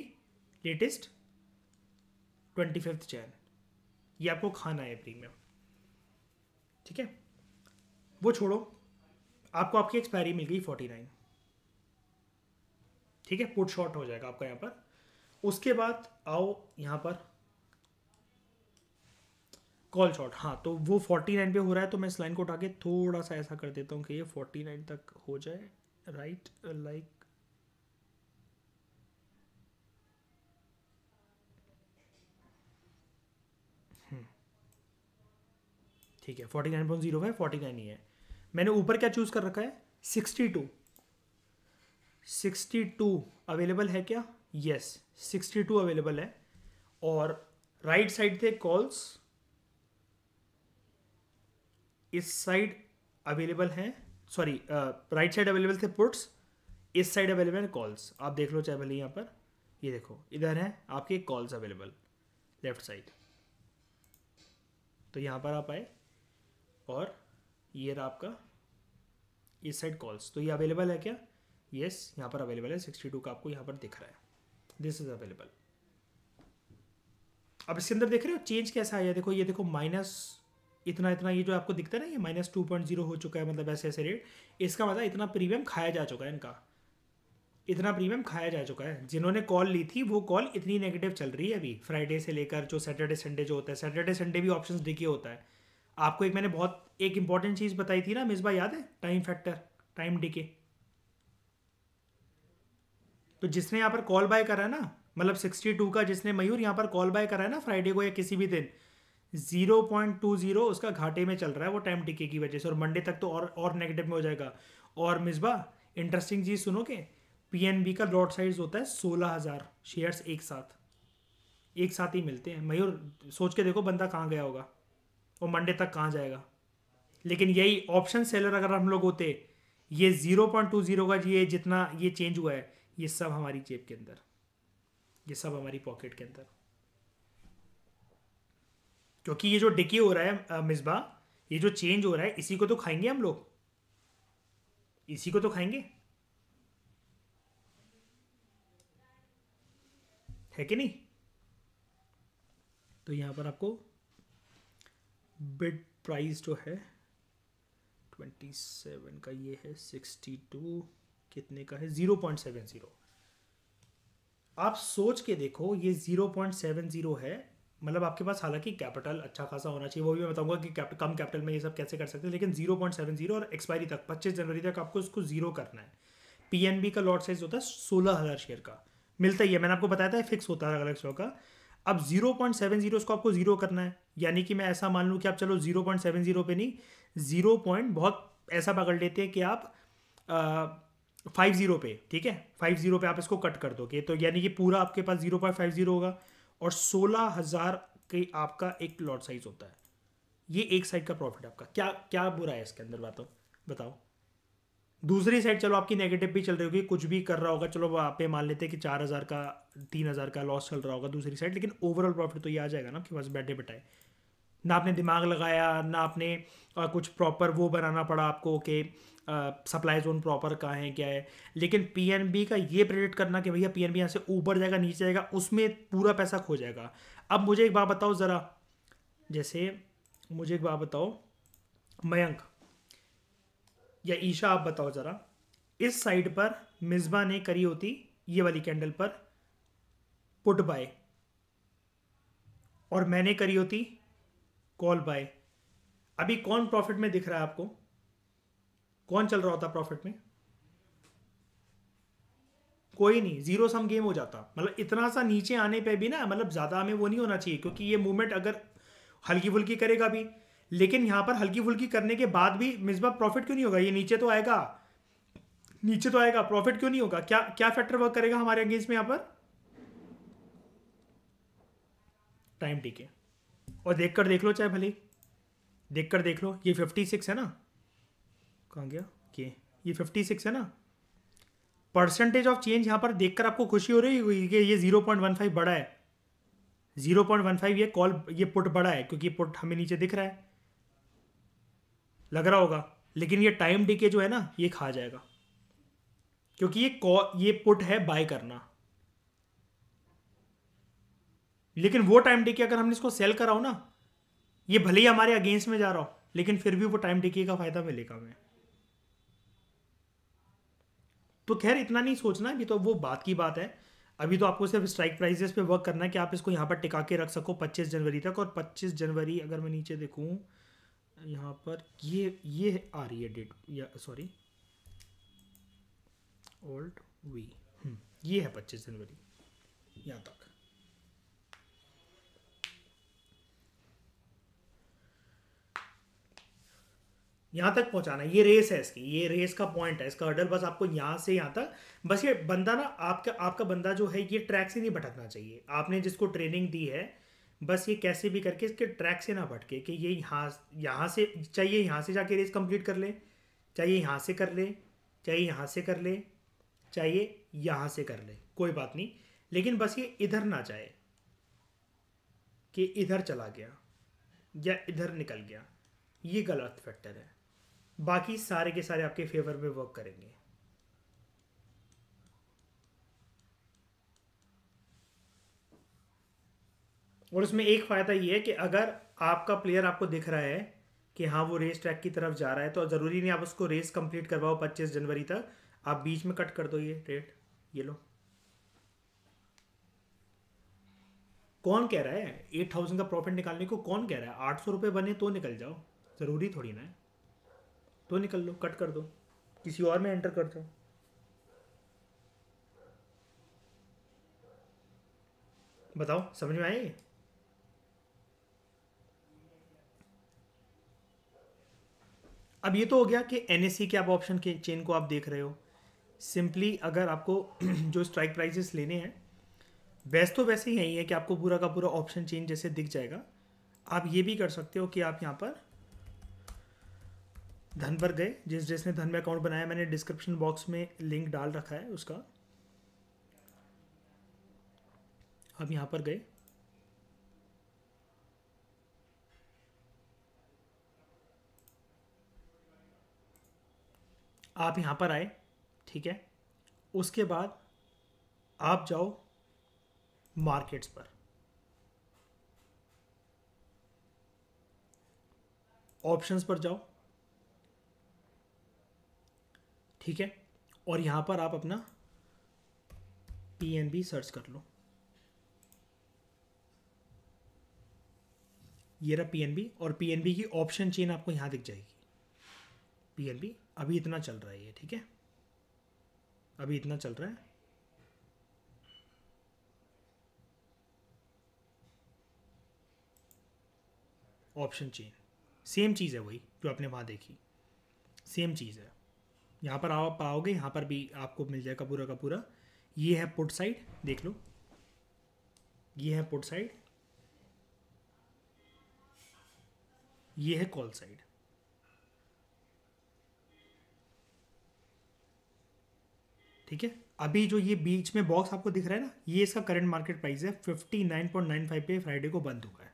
लेटेस्ट ट्वेंटी फिफ्थ चैन ये आपको खाना है प्रीमियम ठीक है वो छोड़ो आपको आपकी एक्सपायरी मिल गई फोर्टी नाइन ठीक है पुट शॉर्ट हो जाएगा आपका यहाँ पर उसके बाद आओ यहाँ पर कॉल शॉर्ट हाँ तो वो फोर्टी नाइन पे हो रहा है तो मैं इस लाइन को उठा के थोड़ा सा ऐसा कर देता हूँ कि ये फोर्टी नाइन तक हो जाए राइट लाइक हम्म। ठीक है फोर्टी नाइन पॉइंट जीरो है फोर्टी नाइन ही है मैंने ऊपर क्या चूज़ कर रखा है sixty two sixty two available है क्या यस सिक्सटी टू अवेलेबल है और राइट right साइड uh, थे कॉल्स इस साइड अवेलेबल हैं सॉरी राइट साइड अवेलेबल थे पुट्स इस साइड अवेलेबल है कॉल्स आप देख लो चाहे भले यहाँ पर ये देखो इधर हैं आपके कॉल्स अवेलेबल लेफ्ट साइड तो यहाँ पर आप आए और ये रहा आपका इस साइड कॉल्स तो ये अवेलेबल है क्या यस yes, यहाँ पर अवेलेबल है सिक्सटी टू का आपको यहाँ पर दिख रहा है दिस इज अवेलेबल अब इसके अंदर देख रहे हो चेंज कैसा आया देखो ये देखो माइनस इतना इतना ये जो आपको दिखता है ना ये माइनस टू पॉइंट जीरो हो चुका है मतलब ऐसे ऐसे रेट इसका मतलब इतना प्रीमियम खाया जा चुका है इनका इतना प्रीमियम खाया जा चुका है जिन्होंने कॉल ली थी वो कॉल इतनी नेगेटिव चल रही है अभी फ्राइडे से लेकर जो सैटरडे संडे जो होता है सैटरडे संडे भी ऑप्शन देखिए होता है आपको एक मैंने बहुत एक इंपॉर्टेंट चीज़ बताई थी ना मिसबा याद है टाइम फैक्टर टाइम डिके तो जिसने यहाँ पर कॉल बाय करा ना मतलब सिक्सटी टू का जिसने मयूर यहाँ पर कॉल बाय करा ना फ्राइडे को या किसी भी दिन जीरो पॉइंट टू जीरो उसका घाटे में चल रहा है वो टाइम टिके की वजह से और मंडे तक तो और और नेगेटिव में हो जाएगा और मिसबा इंटरेस्टिंग चीज़ सुनोगे पीएनबी का लॉट साइज होता है सोलह हज़ार शेयर्स एक साथ एक साथ ही मिलते हैं मयूर सोच के देखो बंदा कहाँ गया होगा वो मंडे तक कहाँ जाएगा लेकिन यही ऑप्शन सेलर अगर हम लोग होते ये जीरो पॉइंट टू जीरो का ये जितना ये चेंज हुआ है ये सब हमारी जेब के अंदर ये सब हमारी पॉकेट के अंदर क्योंकि ये जो डिकी हो रहा है मिसबा ये जो चेंज हो रहा है इसी को तो खाएंगे हम लोग इसी को तो खाएंगे है कि नहीं तो यहां पर आपको बिड प्राइस जो है ट्वेंटी सेवन का ये है सिक्सटी टू कितने का है ज़ीरो पॉइंट सेवन ज़ीरो आप सोच के देखो ये ज़ीरो पॉइंट सेवन ज़ीरो है मतलब आपके पास हालांकि कैपिटल अच्छा खासा होना चाहिए वो भी मैं बताऊंगा कि कैप, कम कैपिटल में ये सब कैसे कर सकते हैं लेकिन जीरो पॉइंट सेवन जीरो और एक्सपायरी तक पच्चीस जनवरी तक आपको इसको जीरो करना है पी का लॉट साइज होता है सोलह हज़ार शेयर का मिलता ही है मैंने आपको बताया था फिक्स होता है अलग शो का अब 0.70 इसको आपको जीरो करना है यानी कि मैं ऐसा मान लूँ कि आप चलो 0.70 पे नहीं जीरो पॉइंट बहुत ऐसा पकड़ लेते हैं कि आप फाइव जीरो पे ठीक है फाइव जीरो पे आप इसको कट कर दोगे तो यानी कि पूरा आपके पास जीरो पॉइंट फाइव जीरो होगा और सोलह हज़ार के आपका एक लॉट साइज होता है ये एक साइड का प्रॉफिट आपका क्या क्या बुरा है इसके अंदर बातों बताओ दूसरी साइड चलो आपकी नेगेटिव भी चल रही होगी कुछ भी कर रहा होगा चलो आप पे मान लेते हैं कि चार हज़ार का तीन हज़ार का लॉस चल रहा होगा दूसरी साइड लेकिन ओवरऑल प्रॉफिट तो ये आ जाएगा ना आपके पास बैठे बैठाए ना आपने दिमाग लगाया ना आपने आ, कुछ प्रॉपर वो बनाना पड़ा आपको कि सप्लाई जोन प्रॉपर कहाँ है क्या है लेकिन बी का ये प्रेडिक्ट करना कि भैया पी बी यहाँ से ऊपर जाएगा नीचे जाएगा उसमें पूरा पैसा खो जाएगा अब मुझे एक बात बताओ ज़रा जैसे मुझे एक बात बताओ मयंक या ईशा आप बताओ ज़रा इस साइड पर मिसबा ने करी होती ये वाली कैंडल पर पुट बाय और मैंने करी होती कॉल बाय अभी कौन प्रॉफिट में दिख रहा है आपको कौन चल रहा होता प्रॉफिट में कोई नहीं जीरो सम गेम हो जाता मतलब इतना सा नीचे आने पे भी ना मतलब ज़्यादा हमें वो नहीं होना चाहिए क्योंकि ये मूवमेंट अगर हल्की फुल्की करेगा भी लेकिन यहां पर हल्की फुल्की करने के बाद भी मिसबा प्रॉफिट क्यों नहीं होगा ये नीचे तो आएगा नीचे तो आएगा प्रॉफिट क्यों नहीं होगा क्या क्या फैक्टर वर्क करेगा हमारे अगेंस्ट में यहां पर टाइम ठीक है और देख कर देख लो चाहे भले देख कर देख लो ये फिफ्टी सिक्स है ना कहा गया के ये फिफ्टी सिक्स है ना परसेंटेज ऑफ चेंज यहां पर देखकर आपको खुशी हो रही है कि ये जीरो पॉइंट वन फाइव बड़ा है जीरो पॉइंट वन फाइव ये कॉल ये पुट बड़ा है क्योंकि पुट हमें नीचे दिख रहा है लग रहा होगा लेकिन ये टाइम डीके जो है ना ये खा जाएगा क्योंकि ये ये पुट है बाय करना लेकिन वो टाइम डीके अगर हमने इसको सेल कराओ ना ये भले ही हमारे अगेंस्ट में जा रहा हो लेकिन फिर भी वो टाइम डीके का फायदा मिलेगा हमें तो खैर इतना नहीं सोचना अभी तो वो बात की बात है अभी तो आपको सिर्फ स्ट्राइक प्राइजेस पे वर्क करना है कि आप इसको यहाँ पर टिका के रख सको 25 जनवरी तक और 25 जनवरी अगर मैं नीचे देखूँ यहाँ पर ये ये आ रही है डेट या सॉरी ओल्ड वी ये है पच्चीस जनवरी यहाँ तक यहाँ तक पहुँचाना ये रेस है इसकी ये रेस का पॉइंट है इसका हर्डल बस आपको यहाँ से यहाँ तक बस ये बंदा ना आपका आपका बंदा जो है ये ट्रैक से नहीं भटकना चाहिए आपने जिसको ट्रेनिंग दी है बस ये कैसे भी करके इसके ट्रैक से ना भटके कि ये यहाँ यहाँ से चाहिए यहाँ से जाके रेस कंप्लीट कर ले चाहिए यहाँ से कर ले चाहिए यहाँ से कर ले चाहिए यहाँ से कर ले कोई बात नहीं लेकिन बस ये इधर ना जाए कि इधर चला गया या इधर निकल गया ये गलत फैक्टर है बाकी सारे के सारे आपके फेवर में वर्क करेंगे और उसमें एक फ़ायदा ये है कि अगर आपका प्लेयर आपको दिख रहा है कि हाँ वो रेस ट्रैक की तरफ जा रहा है तो ज़रूरी नहीं आप उसको रेस कंप्लीट करवाओ पच्चीस जनवरी तक आप बीच में कट कर दो ये रेट ये लो कौन कह रहा है एट थाउजेंड का प्रॉफिट निकालने को कौन कह रहा है आठ सौ रुपये बने तो निकल जाओ ज़रूरी थोड़ी ना है तो निकल लो कट कर दो किसी और में एंटर कर दो बताओ समझ में आएगी अब ये तो हो गया कि एन के आप ऑप्शन के चेन को आप देख रहे हो सिंपली अगर आपको [CLEARS THROAT] जो स्ट्राइक प्राइजेस लेने हैं वैसे तो वैसे ही यही है कि आपको पूरा का पूरा ऑप्शन चेन जैसे दिख जाएगा आप ये भी कर सकते हो कि आप यहाँ पर धन पर गए जिस जिसने धन में अकाउंट बनाया मैंने डिस्क्रिप्शन बॉक्स में लिंक डाल रखा है उसका आप यहाँ पर गए आप यहाँ पर आए ठीक है उसके बाद आप जाओ मार्केट्स पर ऑप्शंस पर जाओ ठीक है और यहाँ पर आप अपना पी सर्च कर लो ये रहा पी और पी की ऑप्शन चेन आपको यहाँ दिख जाएगी पी अभी इतना चल रहा है ये ठीक है अभी इतना चल रहा है ऑप्शन चेन सेम चीज़ है वही जो आपने वहाँ देखी सेम चीज़ है यहाँ पर आप आओगे यहाँ पर भी आपको मिल जाएगा पूरा का पूरा ये है पुट साइड देख लो ये है पुट साइड ये है कॉल साइड ठीक है अभी जो ये बीच में बॉक्स आपको दिख रहा है ना ये इसका करंट मार्केट प्राइस है fifty nine point nine five पे फ्राइडे को बंद हुआ है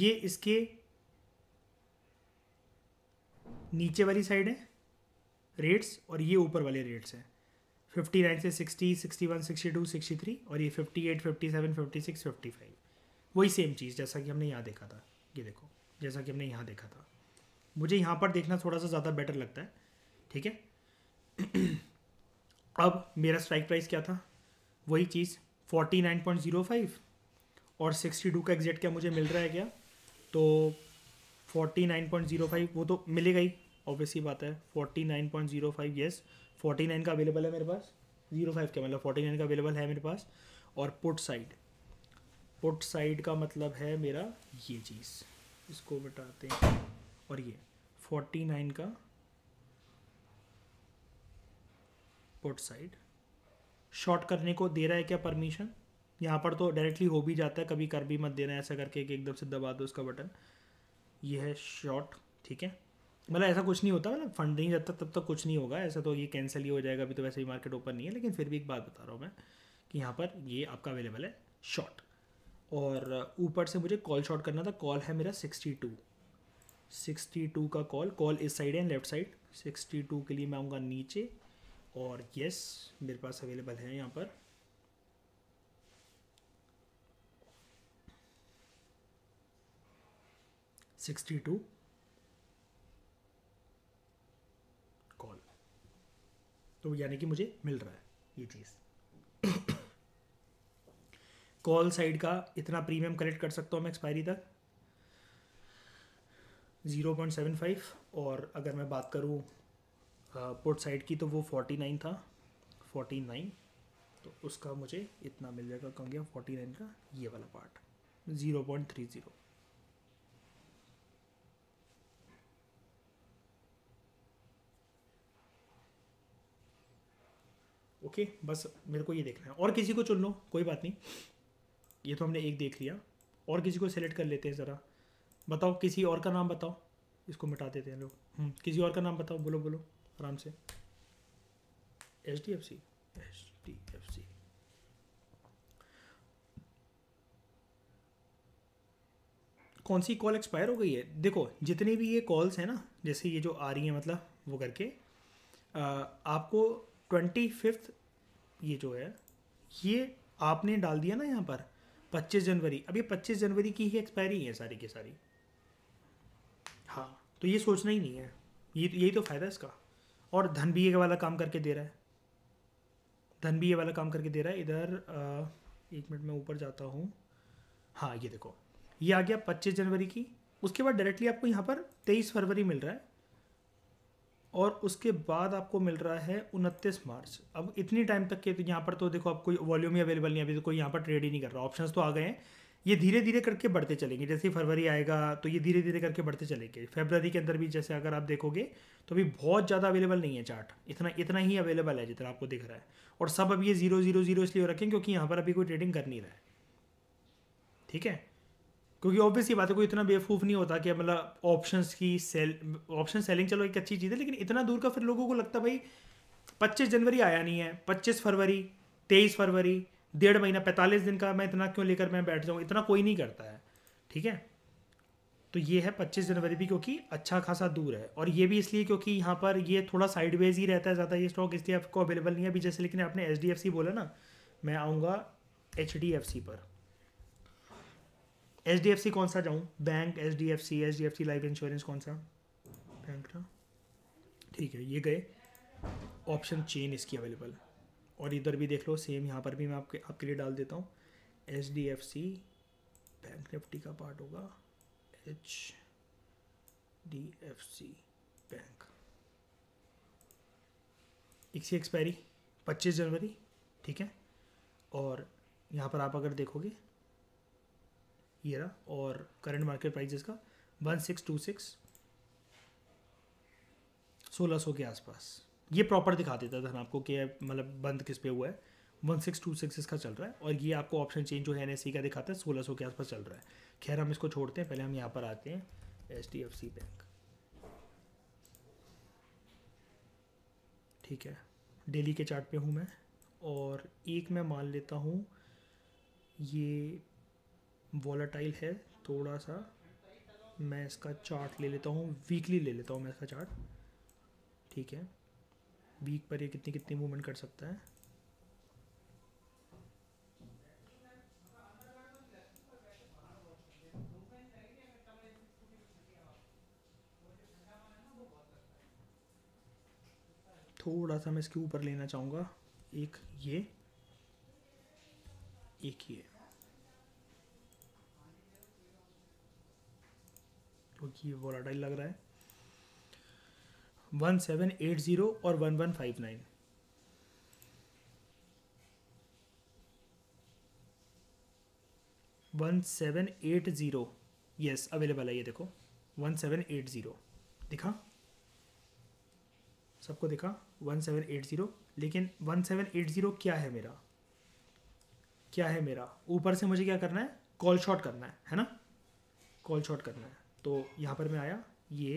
ये इसके नीचे वाली साइड है रेट्स और ये ऊपर वाले रेट्स हैं फिफ्टी नाइन से sixty sixty one sixty two sixty three और ये fifty eight fifty seven fifty six fifty five वही सेम चीज़ जैसा कि हमने यहाँ देखा था ये देखो जैसा कि हमने यहाँ देखा था मुझे यहाँ पर देखना थोड़ा सा ज़्यादा बेटर लगता है ठीक है [CLEARS THROAT] अब मेरा स्ट्राइक प्राइस क्या था वही चीज़ forty nine point zero five और सिक्सटी टू का एग्जैक्ट क्या मुझे मिल रहा है क्या तो forty nine point zero five वो तो मिलेगा ही ऑब्वियसली बात है forty nine point zero five yes forty nine का अवेलेबल है मेरे पास ज़ीरो फाइव क्या मतलब फोर्टी नाइन का अवेलेबल है मेरे पास और पुट साइड पुट साइड का मतलब है मेरा ये चीज़ इसको बताते हैं और ये फोर्टी नाइन का पुट साइड शॉर्ट करने को दे रहा है क्या परमिशन यहाँ पर तो डायरेक्टली हो भी जाता है कभी कर भी मत देना ऐसा करके कि एकदम से दबा दो उसका बटन ये है शॉर्ट ठीक है मतलब ऐसा कुछ नहीं होता मतलब फंड नहीं जाता तब तक तो कुछ नहीं होगा ऐसा तो ये कैंसिल ही हो जाएगा अभी तो वैसे भी मार्केट ओपन नहीं है लेकिन फिर भी एक बात बता रहा हूँ मैं कि यहाँ पर ये आपका अवेलेबल है शॉर्ट और ऊपर से मुझे कॉल शॉर्ट करना था कॉल है मेरा सिक्सटी टू सिक्सटी टू का कॉल कॉल इस साइड है लेफ्ट साइड सिक्सटी टू के लिए मैं आऊँगा नीचे और यस मेरे पास अवेलेबल है यहाँ पर सिक्सटी टू कॉल तो यानी कि मुझे मिल रहा है ये चीज़ कॉल साइड का इतना प्रीमियम कलेक्ट कर सकता हूँ मैं एक्सपायरी तक ज़ीरो पॉइंट सेवन फाइव और अगर मैं बात करूँ पोर्ट साइड की तो वो फोर्टी नाइन था फोर्टी नाइन तो उसका मुझे इतना मिल जाएगा कम गया फोर्टी नाइन का ये वाला part zero point three zero okay बस मेरे को ये देखना है और किसी को चुन लो कोई बात नहीं ये तो हमने एक देख लिया और किसी को सेलेक्ट कर लेते हैं ज़रा बताओ किसी और का नाम बताओ इसको मिटा देते हैं लोग हम्म, किसी और का नाम बताओ बोलो बोलो आराम से H D F C H D F C कौन सी कॉल एक्सपायर हो गई है देखो जितनी भी ये कॉल्स हैं ना जैसे ये जो आ रही है मतलब वो करके आ, आपको ट्वेंटी फिफ्थ ये जो है ये आपने डाल दिया ना यहाँ पर पच्चीस जनवरी अभी पच्चीस जनवरी की ही एक्सपायरी है सारी की सारी हाँ तो ये सोचना ही नहीं है ये यही तो फ़ायदा इसका और धन भी ये वाला काम करके दे रहा है धन भी ये वाला काम करके दे रहा है इधर एक मिनट में ऊपर जाता हूँ हाँ ये देखो ये आ गया पच्चीस जनवरी की उसके बाद डायरेक्टली आपको यहाँ पर तेईस फरवरी मिल रहा है और उसके बाद आपको मिल रहा है उनतीस मार्च अब इतनी टाइम तक के तो यहाँ पर तो देखो आप कोई वॉल्यूम ही अवेलेबल नहीं अभी तो कोई यहाँ पर ट्रेड ही नहीं कर रहा ऑप्शंस तो आ गए हैं ये धीरे धीरे करके बढ़ते चलेंगे जैसे फरवरी आएगा तो ये धीरे धीरे करके बढ़ते चलेंगे फेबररी के अंदर भी जैसे अगर आप देखोगे तो अभी बहुत ज़्यादा अवेलेबल नहीं है चार्ट इतना इतना ही अवेलेबल है जितना आपको दिख रहा है और सब अब ये जीरो जीरो जीरो इसलिए रखें क्योंकि यहाँ पर अभी कोई ट्रेडिंग कर नहीं रहा है ठीक है क्योंकि ऑब्वियस ये बात है कोई इतना बेवकूफ़ नहीं होता कि मतलब ऑप्शंस की सेल ऑप्शन सेलिंग चलो एक अच्छी चीज़ है लेकिन इतना दूर का फिर लोगों को लगता है भाई पच्चीस जनवरी आया नहीं है पच्चीस फरवरी तेईस फरवरी डेढ़ महीना पैंतालीस दिन का मैं इतना क्यों लेकर मैं बैठ जाऊँ इतना कोई नहीं करता है ठीक है तो ये है पच्चीस जनवरी भी क्योंकि अच्छा खासा दूर है और ये भी इसलिए क्योंकि यहाँ पर ये थोड़ा साइडवेज ही रहता है ज़्यादा ये स्टॉक इसलिए आपको अवेलेबल नहीं है अभी जैसे लेकिन आपने एच डी एफ सी बोला ना मैं आऊँगा एच डी एफ सी पर एच डी एफ सी कौन सा जाऊँ bank H D F C H D F C life insurance कौन सा बैंक ना ठीक है ये गए ऑप्शन चेन इसकी अवेलेबल है और इधर भी देख लो सेम यहाँ पर भी मैं आपके आपके लिए डाल देता हूँ H D F C bank Nifty का पार्ट होगा H D F C bank इसकी एक्सपायरी 25 जनवरी ठीक है और यहाँ पर आप अगर देखोगे ये रहा और करंट मार्केट प्राइस इसका वन सिक्स टू सिक्स सोलह सौ के आसपास ये प्रॉपर दिखा देता था आपको कि मतलब बंद किस पे हुआ है वन सिक्स टू सिक्स इसका चल रहा है और ये आपको ऑप्शन चेंज जो है एन का दिखाता है सोलह सौ के आसपास चल रहा है खैर हम इसको छोड़ते हैं पहले हम यहाँ पर आते हैं H D F C bank ठीक है डेली के चार्ट पे हूँ मैं और एक मैं मान लेता हूँ ये वॉलाटाइल है थोड़ा सा मैं इसका चार्ट ले लेता हूँ वीकली ले लेता हूँ मैं इसका चार्ट ठीक है वीक पर ये कितनी कितनी मूवमेंट कर सकता है थोड़ा सा मैं इसके ऊपर लेना चाहूँगा एक ये एक ये क्योंकि तो ये वोलाटाइल लग रहा है वन सेवन एट ज़ीरो और one one five nine one seven eight zero yes available है ये देखो वन सेवन एट ज़ीरो दिखा सबको दिखा वन सेवन एट ज़ीरो लेकिन वन सेवन एट ज़ीरो क्या है मेरा क्या है मेरा ऊपर से मुझे क्या करना है कॉल शॉट करना है है ना कॉल शॉट करना है तो यहाँ पर मैं आया ये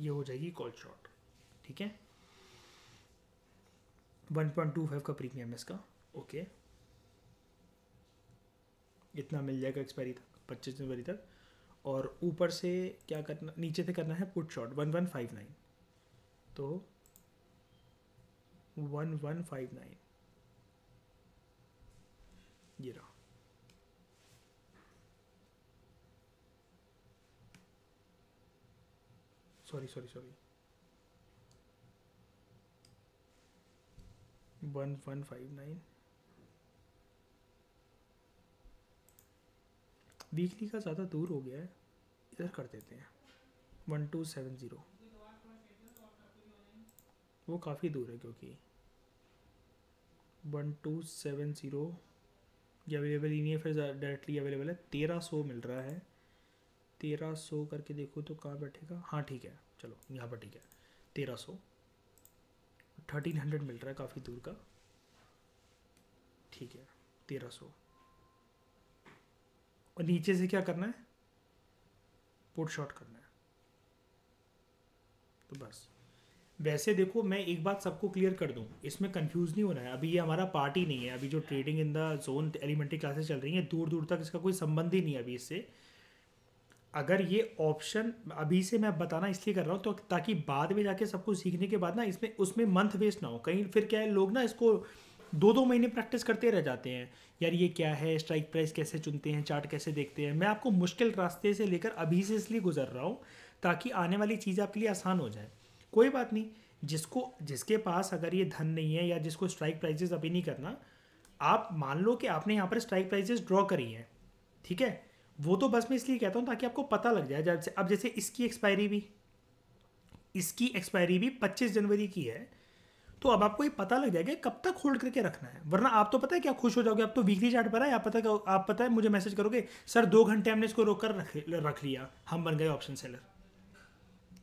ये हो जाएगी कॉल शॉट ठीक है 1.25 का प्रीमियम है इसका ओके इतना मिल जाएगा एक्सपायरी तक पच्चीस जनवरी तक और ऊपर से क्या करना नीचे से करना है put short one one five nine तो वन वन फाइव नाइन ये रहा sorry sorry sorry one one five nine weekly का ज़्यादा दूर हो गया है इधर कर देते हैं वन टू सेवन ज़ीरो वो काफ़ी दूर है क्योंकि वन टू सेवन ज़ीरो ये अवेलेबल ही नहीं है फिर डायरेक्टली अवेलेबल है तेरह सौ मिल रहा है तेरह सौ करके देखो तो कहाँ बैठेगा हाँ ठीक है चलो यहाँ पर ठीक है तेरह सौ थर्टीन हंड्रेड मिल रहा है काफ़ी दूर का ठीक है तेरह सौ और नीचे से क्या करना है पुट शॉट करना है तो बस वैसे देखो मैं एक बात सबको क्लियर कर दूं इसमें कंफ्यूज नहीं होना है अभी ये हमारा पार्ट ही नहीं है अभी जो trading in the zone elementary classes चल रही हैं दूर दूर तक इसका कोई संबंध ही नहीं है अभी इससे अगर ये ऑप्शन अभी से मैं बताना इसलिए कर रहा हूँ तो ताकि बाद में जाके सब कुछ सीखने के बाद ना इसमें उसमें मंथ वेस्ट ना हो कहीं फिर क्या है लोग ना इसको दो दो महीने प्रैक्टिस करते रह जाते हैं यार ये क्या है स्ट्राइक प्राइस कैसे चुनते हैं चार्ट कैसे देखते हैं मैं आपको मुश्किल रास्ते से लेकर अभी से इसलिए गुजर रहा हूँ ताकि आने वाली चीज़ आपके लिए आसान हो जाए कोई बात नहीं जिसको जिसके पास अगर ये धन नहीं है या जिसको स्ट्राइक प्राइजेस अभी नहीं करना आप मान लो कि आपने यहाँ पर स्ट्राइक प्राइजेस ड्रॉ करी हैं ठीक है वो तो बस मैं इसलिए कहता हूँ ताकि आपको पता लग जाए जैसे अब जैसे इसकी एक्सपायरी भी इसकी एक्सपायरी भी 25 जनवरी की है तो अब आपको ये पता लग जाएगा कब तक होल्ड करके रखना है वरना आप तो पता है कि आप खुश हो जाओगे आप तो वीकली चार्ट पर है आप पता है आप पता है मुझे मैसेज करोगे सर दो घंटे हमने इसको रोक कर रख रख लिया हम बन गए ऑप्शन सेलर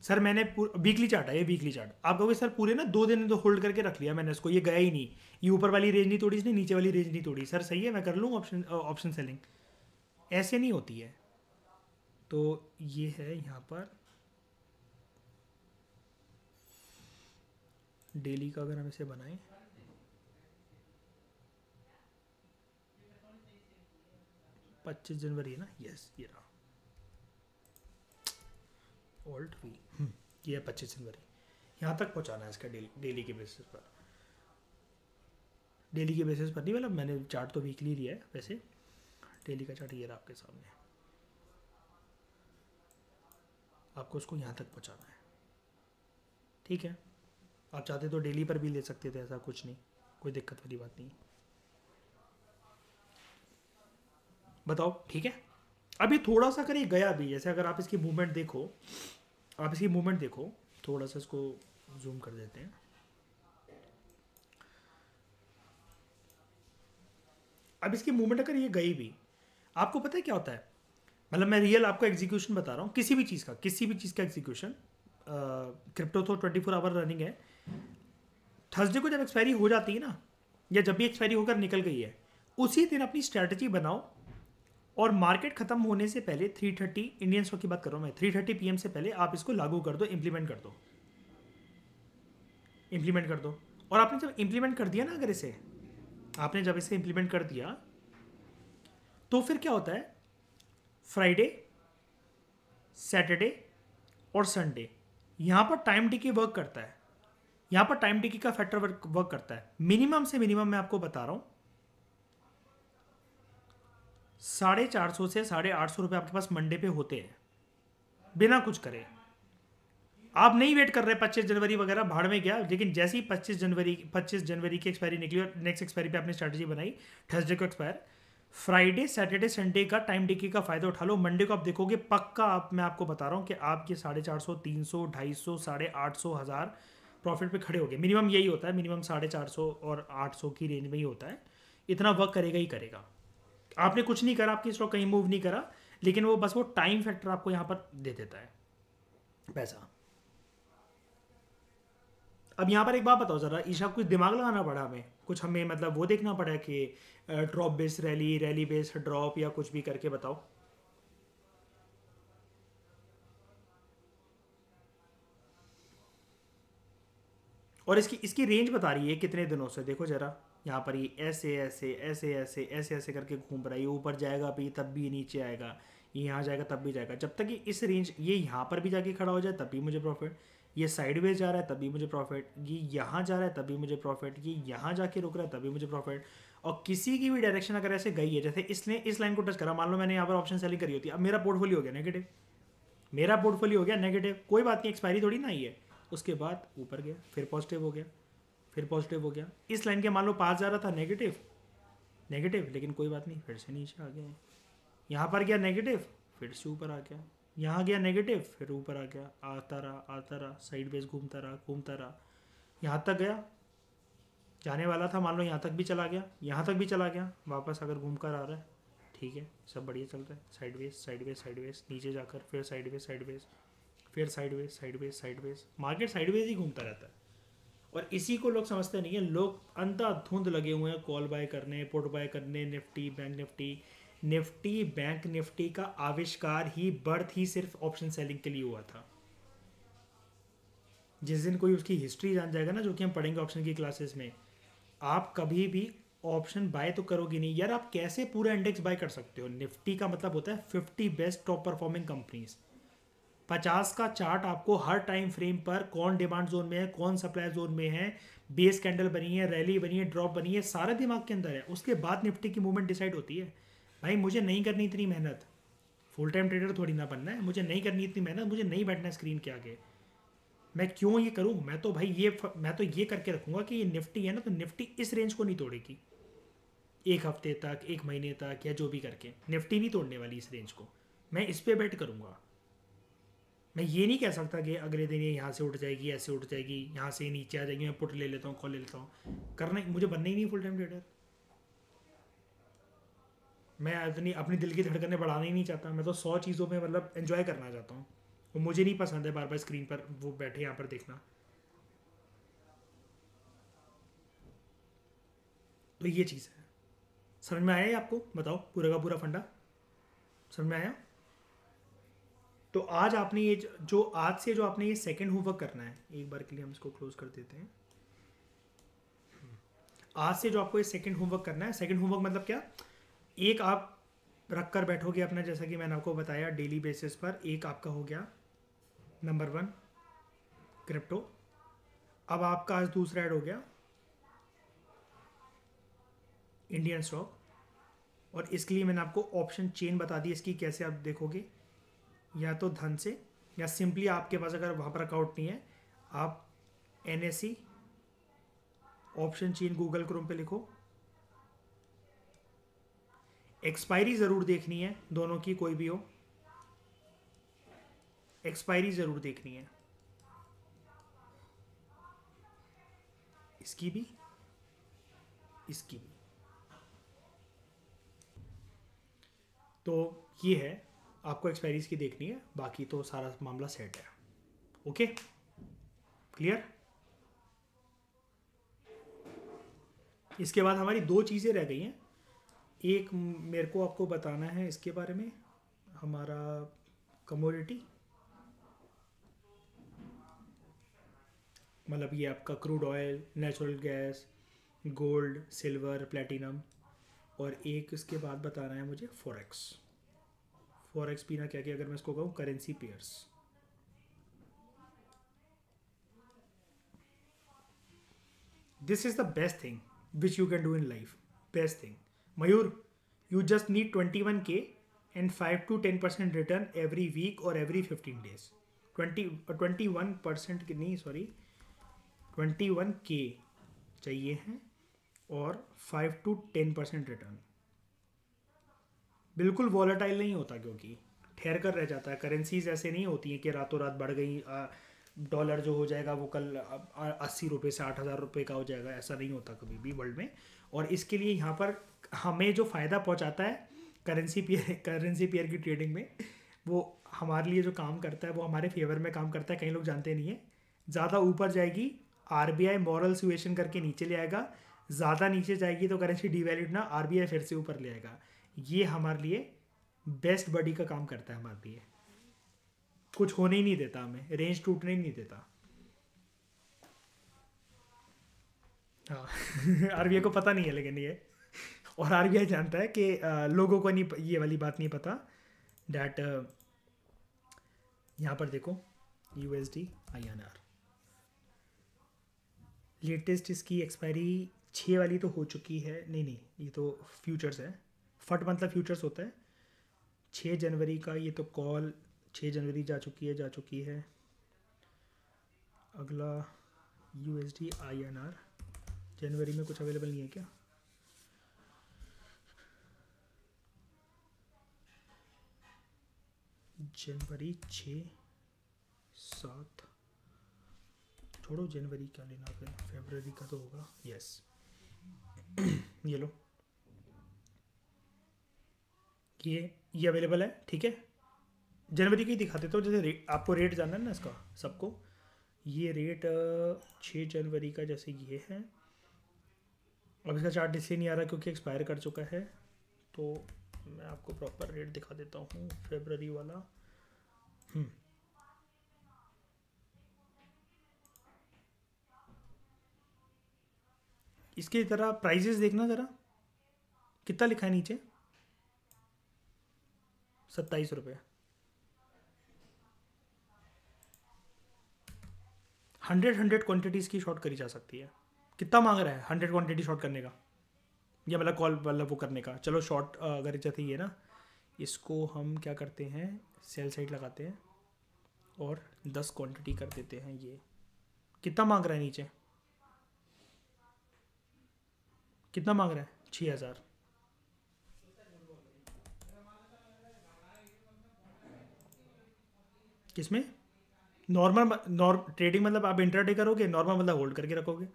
सर मैंने वीकली चार्ट है ये वीकली चार्ट आप कहोगे सर पूरे ना दो दिन तो होल्ड करके रख लिया मैंने इसको ये गया ही नहीं ये ऊपर वाली रेंज नहीं तोड़ी इसने नीचे वाली रेंज नहीं तोड़ी सर सही है मैं कर लूँ ऑप्शन ऑप्शन सेलिंग ऐसे नहीं होती है तो ये है यहाँ पर डेली का अगर हम इसे बनाएं पच्चीस जनवरी है ना यस ये रहा ओल्ड हम्म, वी ये है पच्चीस जनवरी यहाँ तक पहुँचाना है इसका डेली डेली के बेसिस पर डेली के बेसिस पर नहीं मतलब मैंने चार्ट तो वीकली लिया है वैसे डेली का चार्ट ये रहा आपके सामने आपको उसको यहाँ तक पहुँचाना है ठीक है आप चाहते तो डेली पर भी ले सकते थे ऐसा कुछ नहीं कोई दिक्कत वाली बात नहीं बताओ ठीक है अभी थोड़ा सा करिए गया भी जैसे अगर आप इसकी मूवमेंट देखो आप इसकी मूवमेंट देखो थोड़ा सा इसको जूम कर देते हैं अब इसकी मूवमेंट अगर ये गई भी आपको पता है क्या होता है मतलब मैं रियल आपको एग्जीक्यूशन बता रहा हूँ किसी भी चीज़ का किसी भी चीज़ का एग्जीक्यूशन क्रिप्टो तो ट्वेंटी फोर आवर रनिंग है थर्सडे को जब एक्सपायरी हो जाती है ना या जब भी एक्सपायरी होकर निकल गई है उसी दिन अपनी स्ट्रैटेजी बनाओ और मार्केट खत्म होने से पहले थ्री थर्टी इंडियन स्टॉक की बात कर रहा हूँ मैं पी एम से पहले आप इसको लागू कर दो इम्प्लीमेंट कर दो इम्प्लीमेंट कर दो और आपने जब इम्प्लीमेंट कर दिया ना अगर इसे आपने जब इसे इम्प्लीमेंट कर दिया तो फिर क्या होता है फ्राइडे सैटरडे और संडे यहाँ पर टाइम टिकी वर्क करता है यहाँ पर टाइम टिकी का फैक्टर वर्क वर्क करता है मिनिमम से मिनिमम मैं आपको बता रहा हूँ साढ़े चार सौ से साढ़े आठ सौ रुपये आपके पास मंडे पे होते हैं बिना कुछ करे आप नहीं वेट कर रहे पच्चीस जनवरी वगैरह भाड़ में गया लेकिन जैसे ही पच्चीस जनवरी पच्चीस जनवरी की एक्सपायरी निकली और नेक्स्ट एक्सपायरी पे आपने स्ट्रैटेजी बनाई थर्सडे को एक्सपायर फ्राइडे सैटरडे संडे का टाइम डिके का फ़ायदा उठा लो मंडे को आप देखोगे पक्का आप मैं आपको बता रहा हूँ कि आपके साढ़े चार सौ तीन सौ ढाई सौ साढ़े आठ सौ हज़ार प्रॉफिट पे खड़े हो गए मिनिमम यही होता है मिनिमम साढ़े चार सौ और आठ सौ की रेंज में ही होता है इतना वर्क करेगा ही करेगा आपने कुछ नहीं करा आपकी स्टॉक कहीं मूव नहीं करा लेकिन वो बस वो टाइम फैक्टर आपको यहाँ पर दे देता है पैसा अब यहाँ पर एक बात बताओ ज़रा ईशा कुछ दिमाग लगाना पड़ा हमें कुछ हमें मतलब वो देखना पड़ा कि drop base rally rally base drop या कुछ भी करके बताओ और इसकी इसकी रेंज बता रही है कितने दिनों से देखो ज़रा यहाँ पर ये ऐसे ऐसे ऐसे ऐसे ऐसे ऐसे करके घूम रहा है ये ऊपर जाएगा भी तब भी नीचे आएगा ये यहाँ जाएगा तब भी जाएगा जब तक ये इस रेंज ये यहाँ पर भी जाके खड़ा हो जाए तब भी मुझे प्रॉफिट ये साइडवेज जा रहा है तभी मुझे प्रॉफिट ये यहाँ जा रहा है तभी मुझे प्रॉफिट ये यहाँ जाके रुक रहा है तभी मुझे प्रॉफिट और किसी की भी डायरेक्शन अगर ऐसे गई है जैसे इसने इस लाइन को टच करा मान लो मैंने यहाँ पर ऑप्शन सेलिंग करी होती है अब मेरा पोर्टफोलियो हो गया नेगेटिव मेरा पोर्टफोलियो हो गया नेगेटिव कोई बात नहीं एक्सपायरी थोड़ी ना आई है उसके बाद ऊपर गया फिर पॉजिटिव हो गया फिर पॉजिटिव हो गया इस लाइन के मान लो पास जा रहा था नेगेटिव नेगेटिव लेकिन कोई बात नहीं फिर से नीचे आ गया यहाँ पर गया नेगेटिव फिर से ऊपर आ गया यहाँ गया नेगेटिव फिर ऊपर आ गया आता रहा आता रहा साइड बेस घूमता रहा घूमता रहा यहाँ तक गया जाने वाला था मान लो यहाँ तक भी चला गया यहाँ तक भी चला गया वापस अगर घूम कर आ रहा है ठीक है सब बढ़िया चल रहा है sideways sideways sideways नीचे जाकर फिर साइड वेज साइड वेज फिर sideways sideways sideways market sideways ही घूमता रहता है और इसी को लोग समझते नहीं है लोग अंधा धुंध लगे हुए हैं कॉल बाय करने पुट बाय करने Nifty bank Nifty Nifty bank Nifty का आविष्कार ही बर्थ ही सिर्फ ऑप्शन सेलिंग के लिए हुआ था जिस दिन कोई उसकी हिस्ट्री जान जाएगा ना जो कि हम पढ़ेंगे ऑप्शन की क्लासेस में आप कभी भी ऑप्शन बाय तो करोगे नहीं यार आप कैसे पूरा इंडेक्स बाय कर सकते हो निफ्टी का मतलब होता है fifty best top performing companies पचास का चार्ट आपको हर टाइम फ्रेम पर कौन डिमांड जोन में है कौन सप्लाई जोन में है बेस कैंडल बनी है रैली बनी है ड्रॉप बनी है सारा दिमाग के अंदर है उसके बाद निफ्टी की मूवमेंट डिसाइड होती है भाई मुझे नहीं करनी इतनी मेहनत फुल टाइम ट्रेडर थोड़ी ना बनना है मुझे नहीं करनी इतनी मेहनत मुझे नहीं बैठना स्क्रीन के आगे मैं क्यों ये करूँ मैं तो भाई ये मैं तो ये करके रखूँगा कि ये निफ्टी है ना तो निफ्टी इस रेंज को नहीं तोड़ेगी एक हफ्ते तक एक महीने तक या जो भी करके निफ्टी नहीं तोड़ने वाली इस रेंज को मैं इस पर बैट करूँगा मैं ये नहीं कह सकता कि अगले दिन ये यहाँ से उठ जाएगी ऐसे उठ जाएगी यहाँ से नीचे आ जाएगी मैं पुट ले लेता हूँ कॉल ले लेता हूँ करना मुझे बनना ही नहीं फुल टाइम ट्रेडर मैं इतनी अपनी दिल की धड़कने बढ़ाना ही नहीं चाहता मैं तो सौ चीज़ों में मतलब एंजॉय करना चाहता हूँ वो मुझे नहीं पसंद है बार बार स्क्रीन पर वो बैठे यहाँ पर देखना तो ये चीज़ है समझ में आया आपको बताओ पूरा का पूरा फंडा समझ में आया तो आज आपने ये जो आज से जो आपने ये सेकेंड होमवर्क करना है एक बार के लिए हम इसको क्लोज कर देते हैं आज से जो आपको ये सेकेंड होमवर्क करना है सेकेंड होमवर्क मतलब क्या एक आप रख कर बैठोगे अपना जैसा कि मैंने आपको बताया डेली बेसिस पर एक आपका हो गया नंबर वन क्रिप्टो अब आपका आज दूसरा ऐड हो गया इंडियन स्टॉक और इसके लिए मैंने आपको ऑप्शन चेन बता दी इसकी कैसे आप देखोगे या तो धन से या सिंपली आपके पास अगर वहाँ पर अकाउंट नहीं है आप an option chain Google Chrome पे लिखो एक्सपायरी ज़रूर देखनी है दोनों की कोई भी हो एक्सपायरी ज़रूर देखनी है इसकी भी इसकी भी तो ये है आपको एक्सपायरी की देखनी है बाकी तो सारा मामला सेट है ओके क्लियर इसके बाद हमारी दो चीज़ें रह गई हैं एक मेरे को आपको बताना है इसके बारे में हमारा कमोडिटी मतलब ये आपका crude oil natural gas gold silver platinum और एक इसके बाद बताना है मुझे फॉरेक्स फॉरेक्स पीना क्या क्या अगर मैं इसको कहूँ currency pairs this is the best thing which you can do in life best thing Mayur you just need twenty one K and five to ten percent return every week और every fifteen days twenty twenty one percent नहीं sorry twenty one K चाहिए हैं और five to ten percent return बिल्कुल volatile नहीं होता क्योंकि ठहर कर रह जाता है करेंसीज ऐसे नहीं होती हैं कि रातों रात बढ़ गई डॉलर जो हो जाएगा वो कल अस्सी रुपये से आठ हज़ार रुपये का हो जाएगा ऐसा नहीं होता कभी भी वर्ल्ड में और इसके लिए यहाँ पर हमें जो फ़ायदा पहुंचाता है करेंसी पेयर करेंसी पेयर की ट्रेडिंग में वो हमारे लिए जो काम करता है वो हमारे फेवर में काम करता है कई लोग जानते नहीं है ज़्यादा ऊपर जाएगी R B I moral situation करके नीचे ले आएगा ज़्यादा नीचे जाएगी तो करेंसी डिवेल्यूड ना आर बी आई फिर से ऊपर ले आएगा ये हमारे लिए बेस्ट बॉडी का काम करता है हमारे लिए कुछ होने ही नहीं देता हमें रेंज टूटने ही नहीं देता हाँ आर बी आई को पता नहीं है लेकिन ये और आर जानता है कि लोगों को नहीं ये वाली बात नहीं पता डैट यहाँ पर देखो U S D I N R latest इसकी एक्सपायरी छः वाली तो हो चुकी है नहीं नहीं ये तो फ्यूचर्स है फट मतलब फ्यूचर्स होता है छः जनवरी का ये तो कॉल छः जनवरी जा चुकी है जा चुकी है अगला U S D I N R जनवरी में कुछ अवेलेबल नहीं है क्या जनवरी छ सात छोड़ो जनवरी का लेना फिर फेबररी का तो होगा यस [CLEARS THROAT] ये लो ये ये अवेलेबल है ठीक है जनवरी की दिखा देता तो जैसे रे, आपको रेट जानना है ना इसका सबको ये रेट छः जनवरी का जैसे ये है अब इसका चार्ट इसलिए नहीं आ रहा क्योंकि एक्सपायर कर चुका है तो मैं आपको प्रॉपर रेट दिखा देता हूँ फेबररी वाला हम्म। इसके ज़रा प्राइजेस देखना ज़रा कितना लिखा है नीचे सत्ताईस रुपये हंड्रेड हंड्रेड क्वांटिटीज़ की शॉर्ट करी जा सकती है कितना मांग रहा है हंड्रेड क्वांटिटी शॉर्ट करने का ये मतलब कॉल मतलब वो करने का चलो शॉर्ट अगर जैसे ये ना इसको हम क्या करते हैं सेल साइड लगाते हैं और दस क्वांटिटी कर देते हैं ये कितना मांग रहा है नीचे कितना मांग रहा है छः हज़ार किसमें नॉर्मल नॉर्म ट्रेडिंग मतलब आप इंटरडे करोगे नॉर्मल मतलब होल्ड करके रखोगे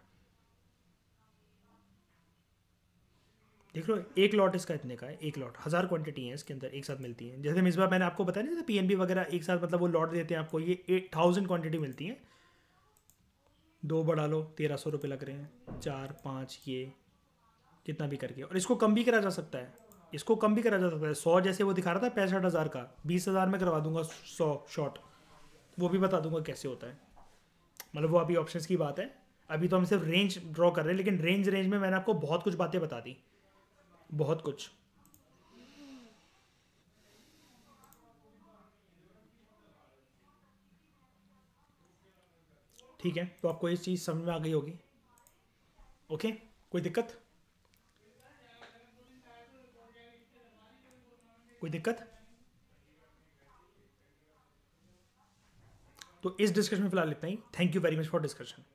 देख लो एक लॉट इसका इतने का है एक लॉट हज़ार क्वांटिटी है इसके अंदर एक साथ मिलती हैं जैसे मिसबा मैंने आपको बताया ना जैसे पीएनबी वगैरह एक साथ मतलब वो लॉट देते हैं आपको ये एट थाउजेंड क्वान्टिटी मिलती हैं दो बढ़ा लो तेरह सौ रुपये लग रहे हैं चार पाँच ये कितना भी करके और इसको कम भी करा जा सकता है इसको कम भी करा जा सकता है सौ जैसे वो दिखा रहा था पैंसठ हज़ार का बीस हज़ार में करवा दूंगा सौ शॉट वो भी बता दूंगा कैसे होता है मतलब वो अभी ऑप्शंस की बात है अभी तो हम सिर्फ रेंज ड्रॉ कर रहे हैं लेकिन रेंज रेंज में मैंने आपको बहुत कुछ बातें बता दी बहुत कुछ ठीक है तो आपको ये चीज़ समझ में आ गई होगी ओके कोई दिक्कत कोई दिक्कत तो इस डिस्कशन में फिलहाल लेते हैं thank you very much for discussion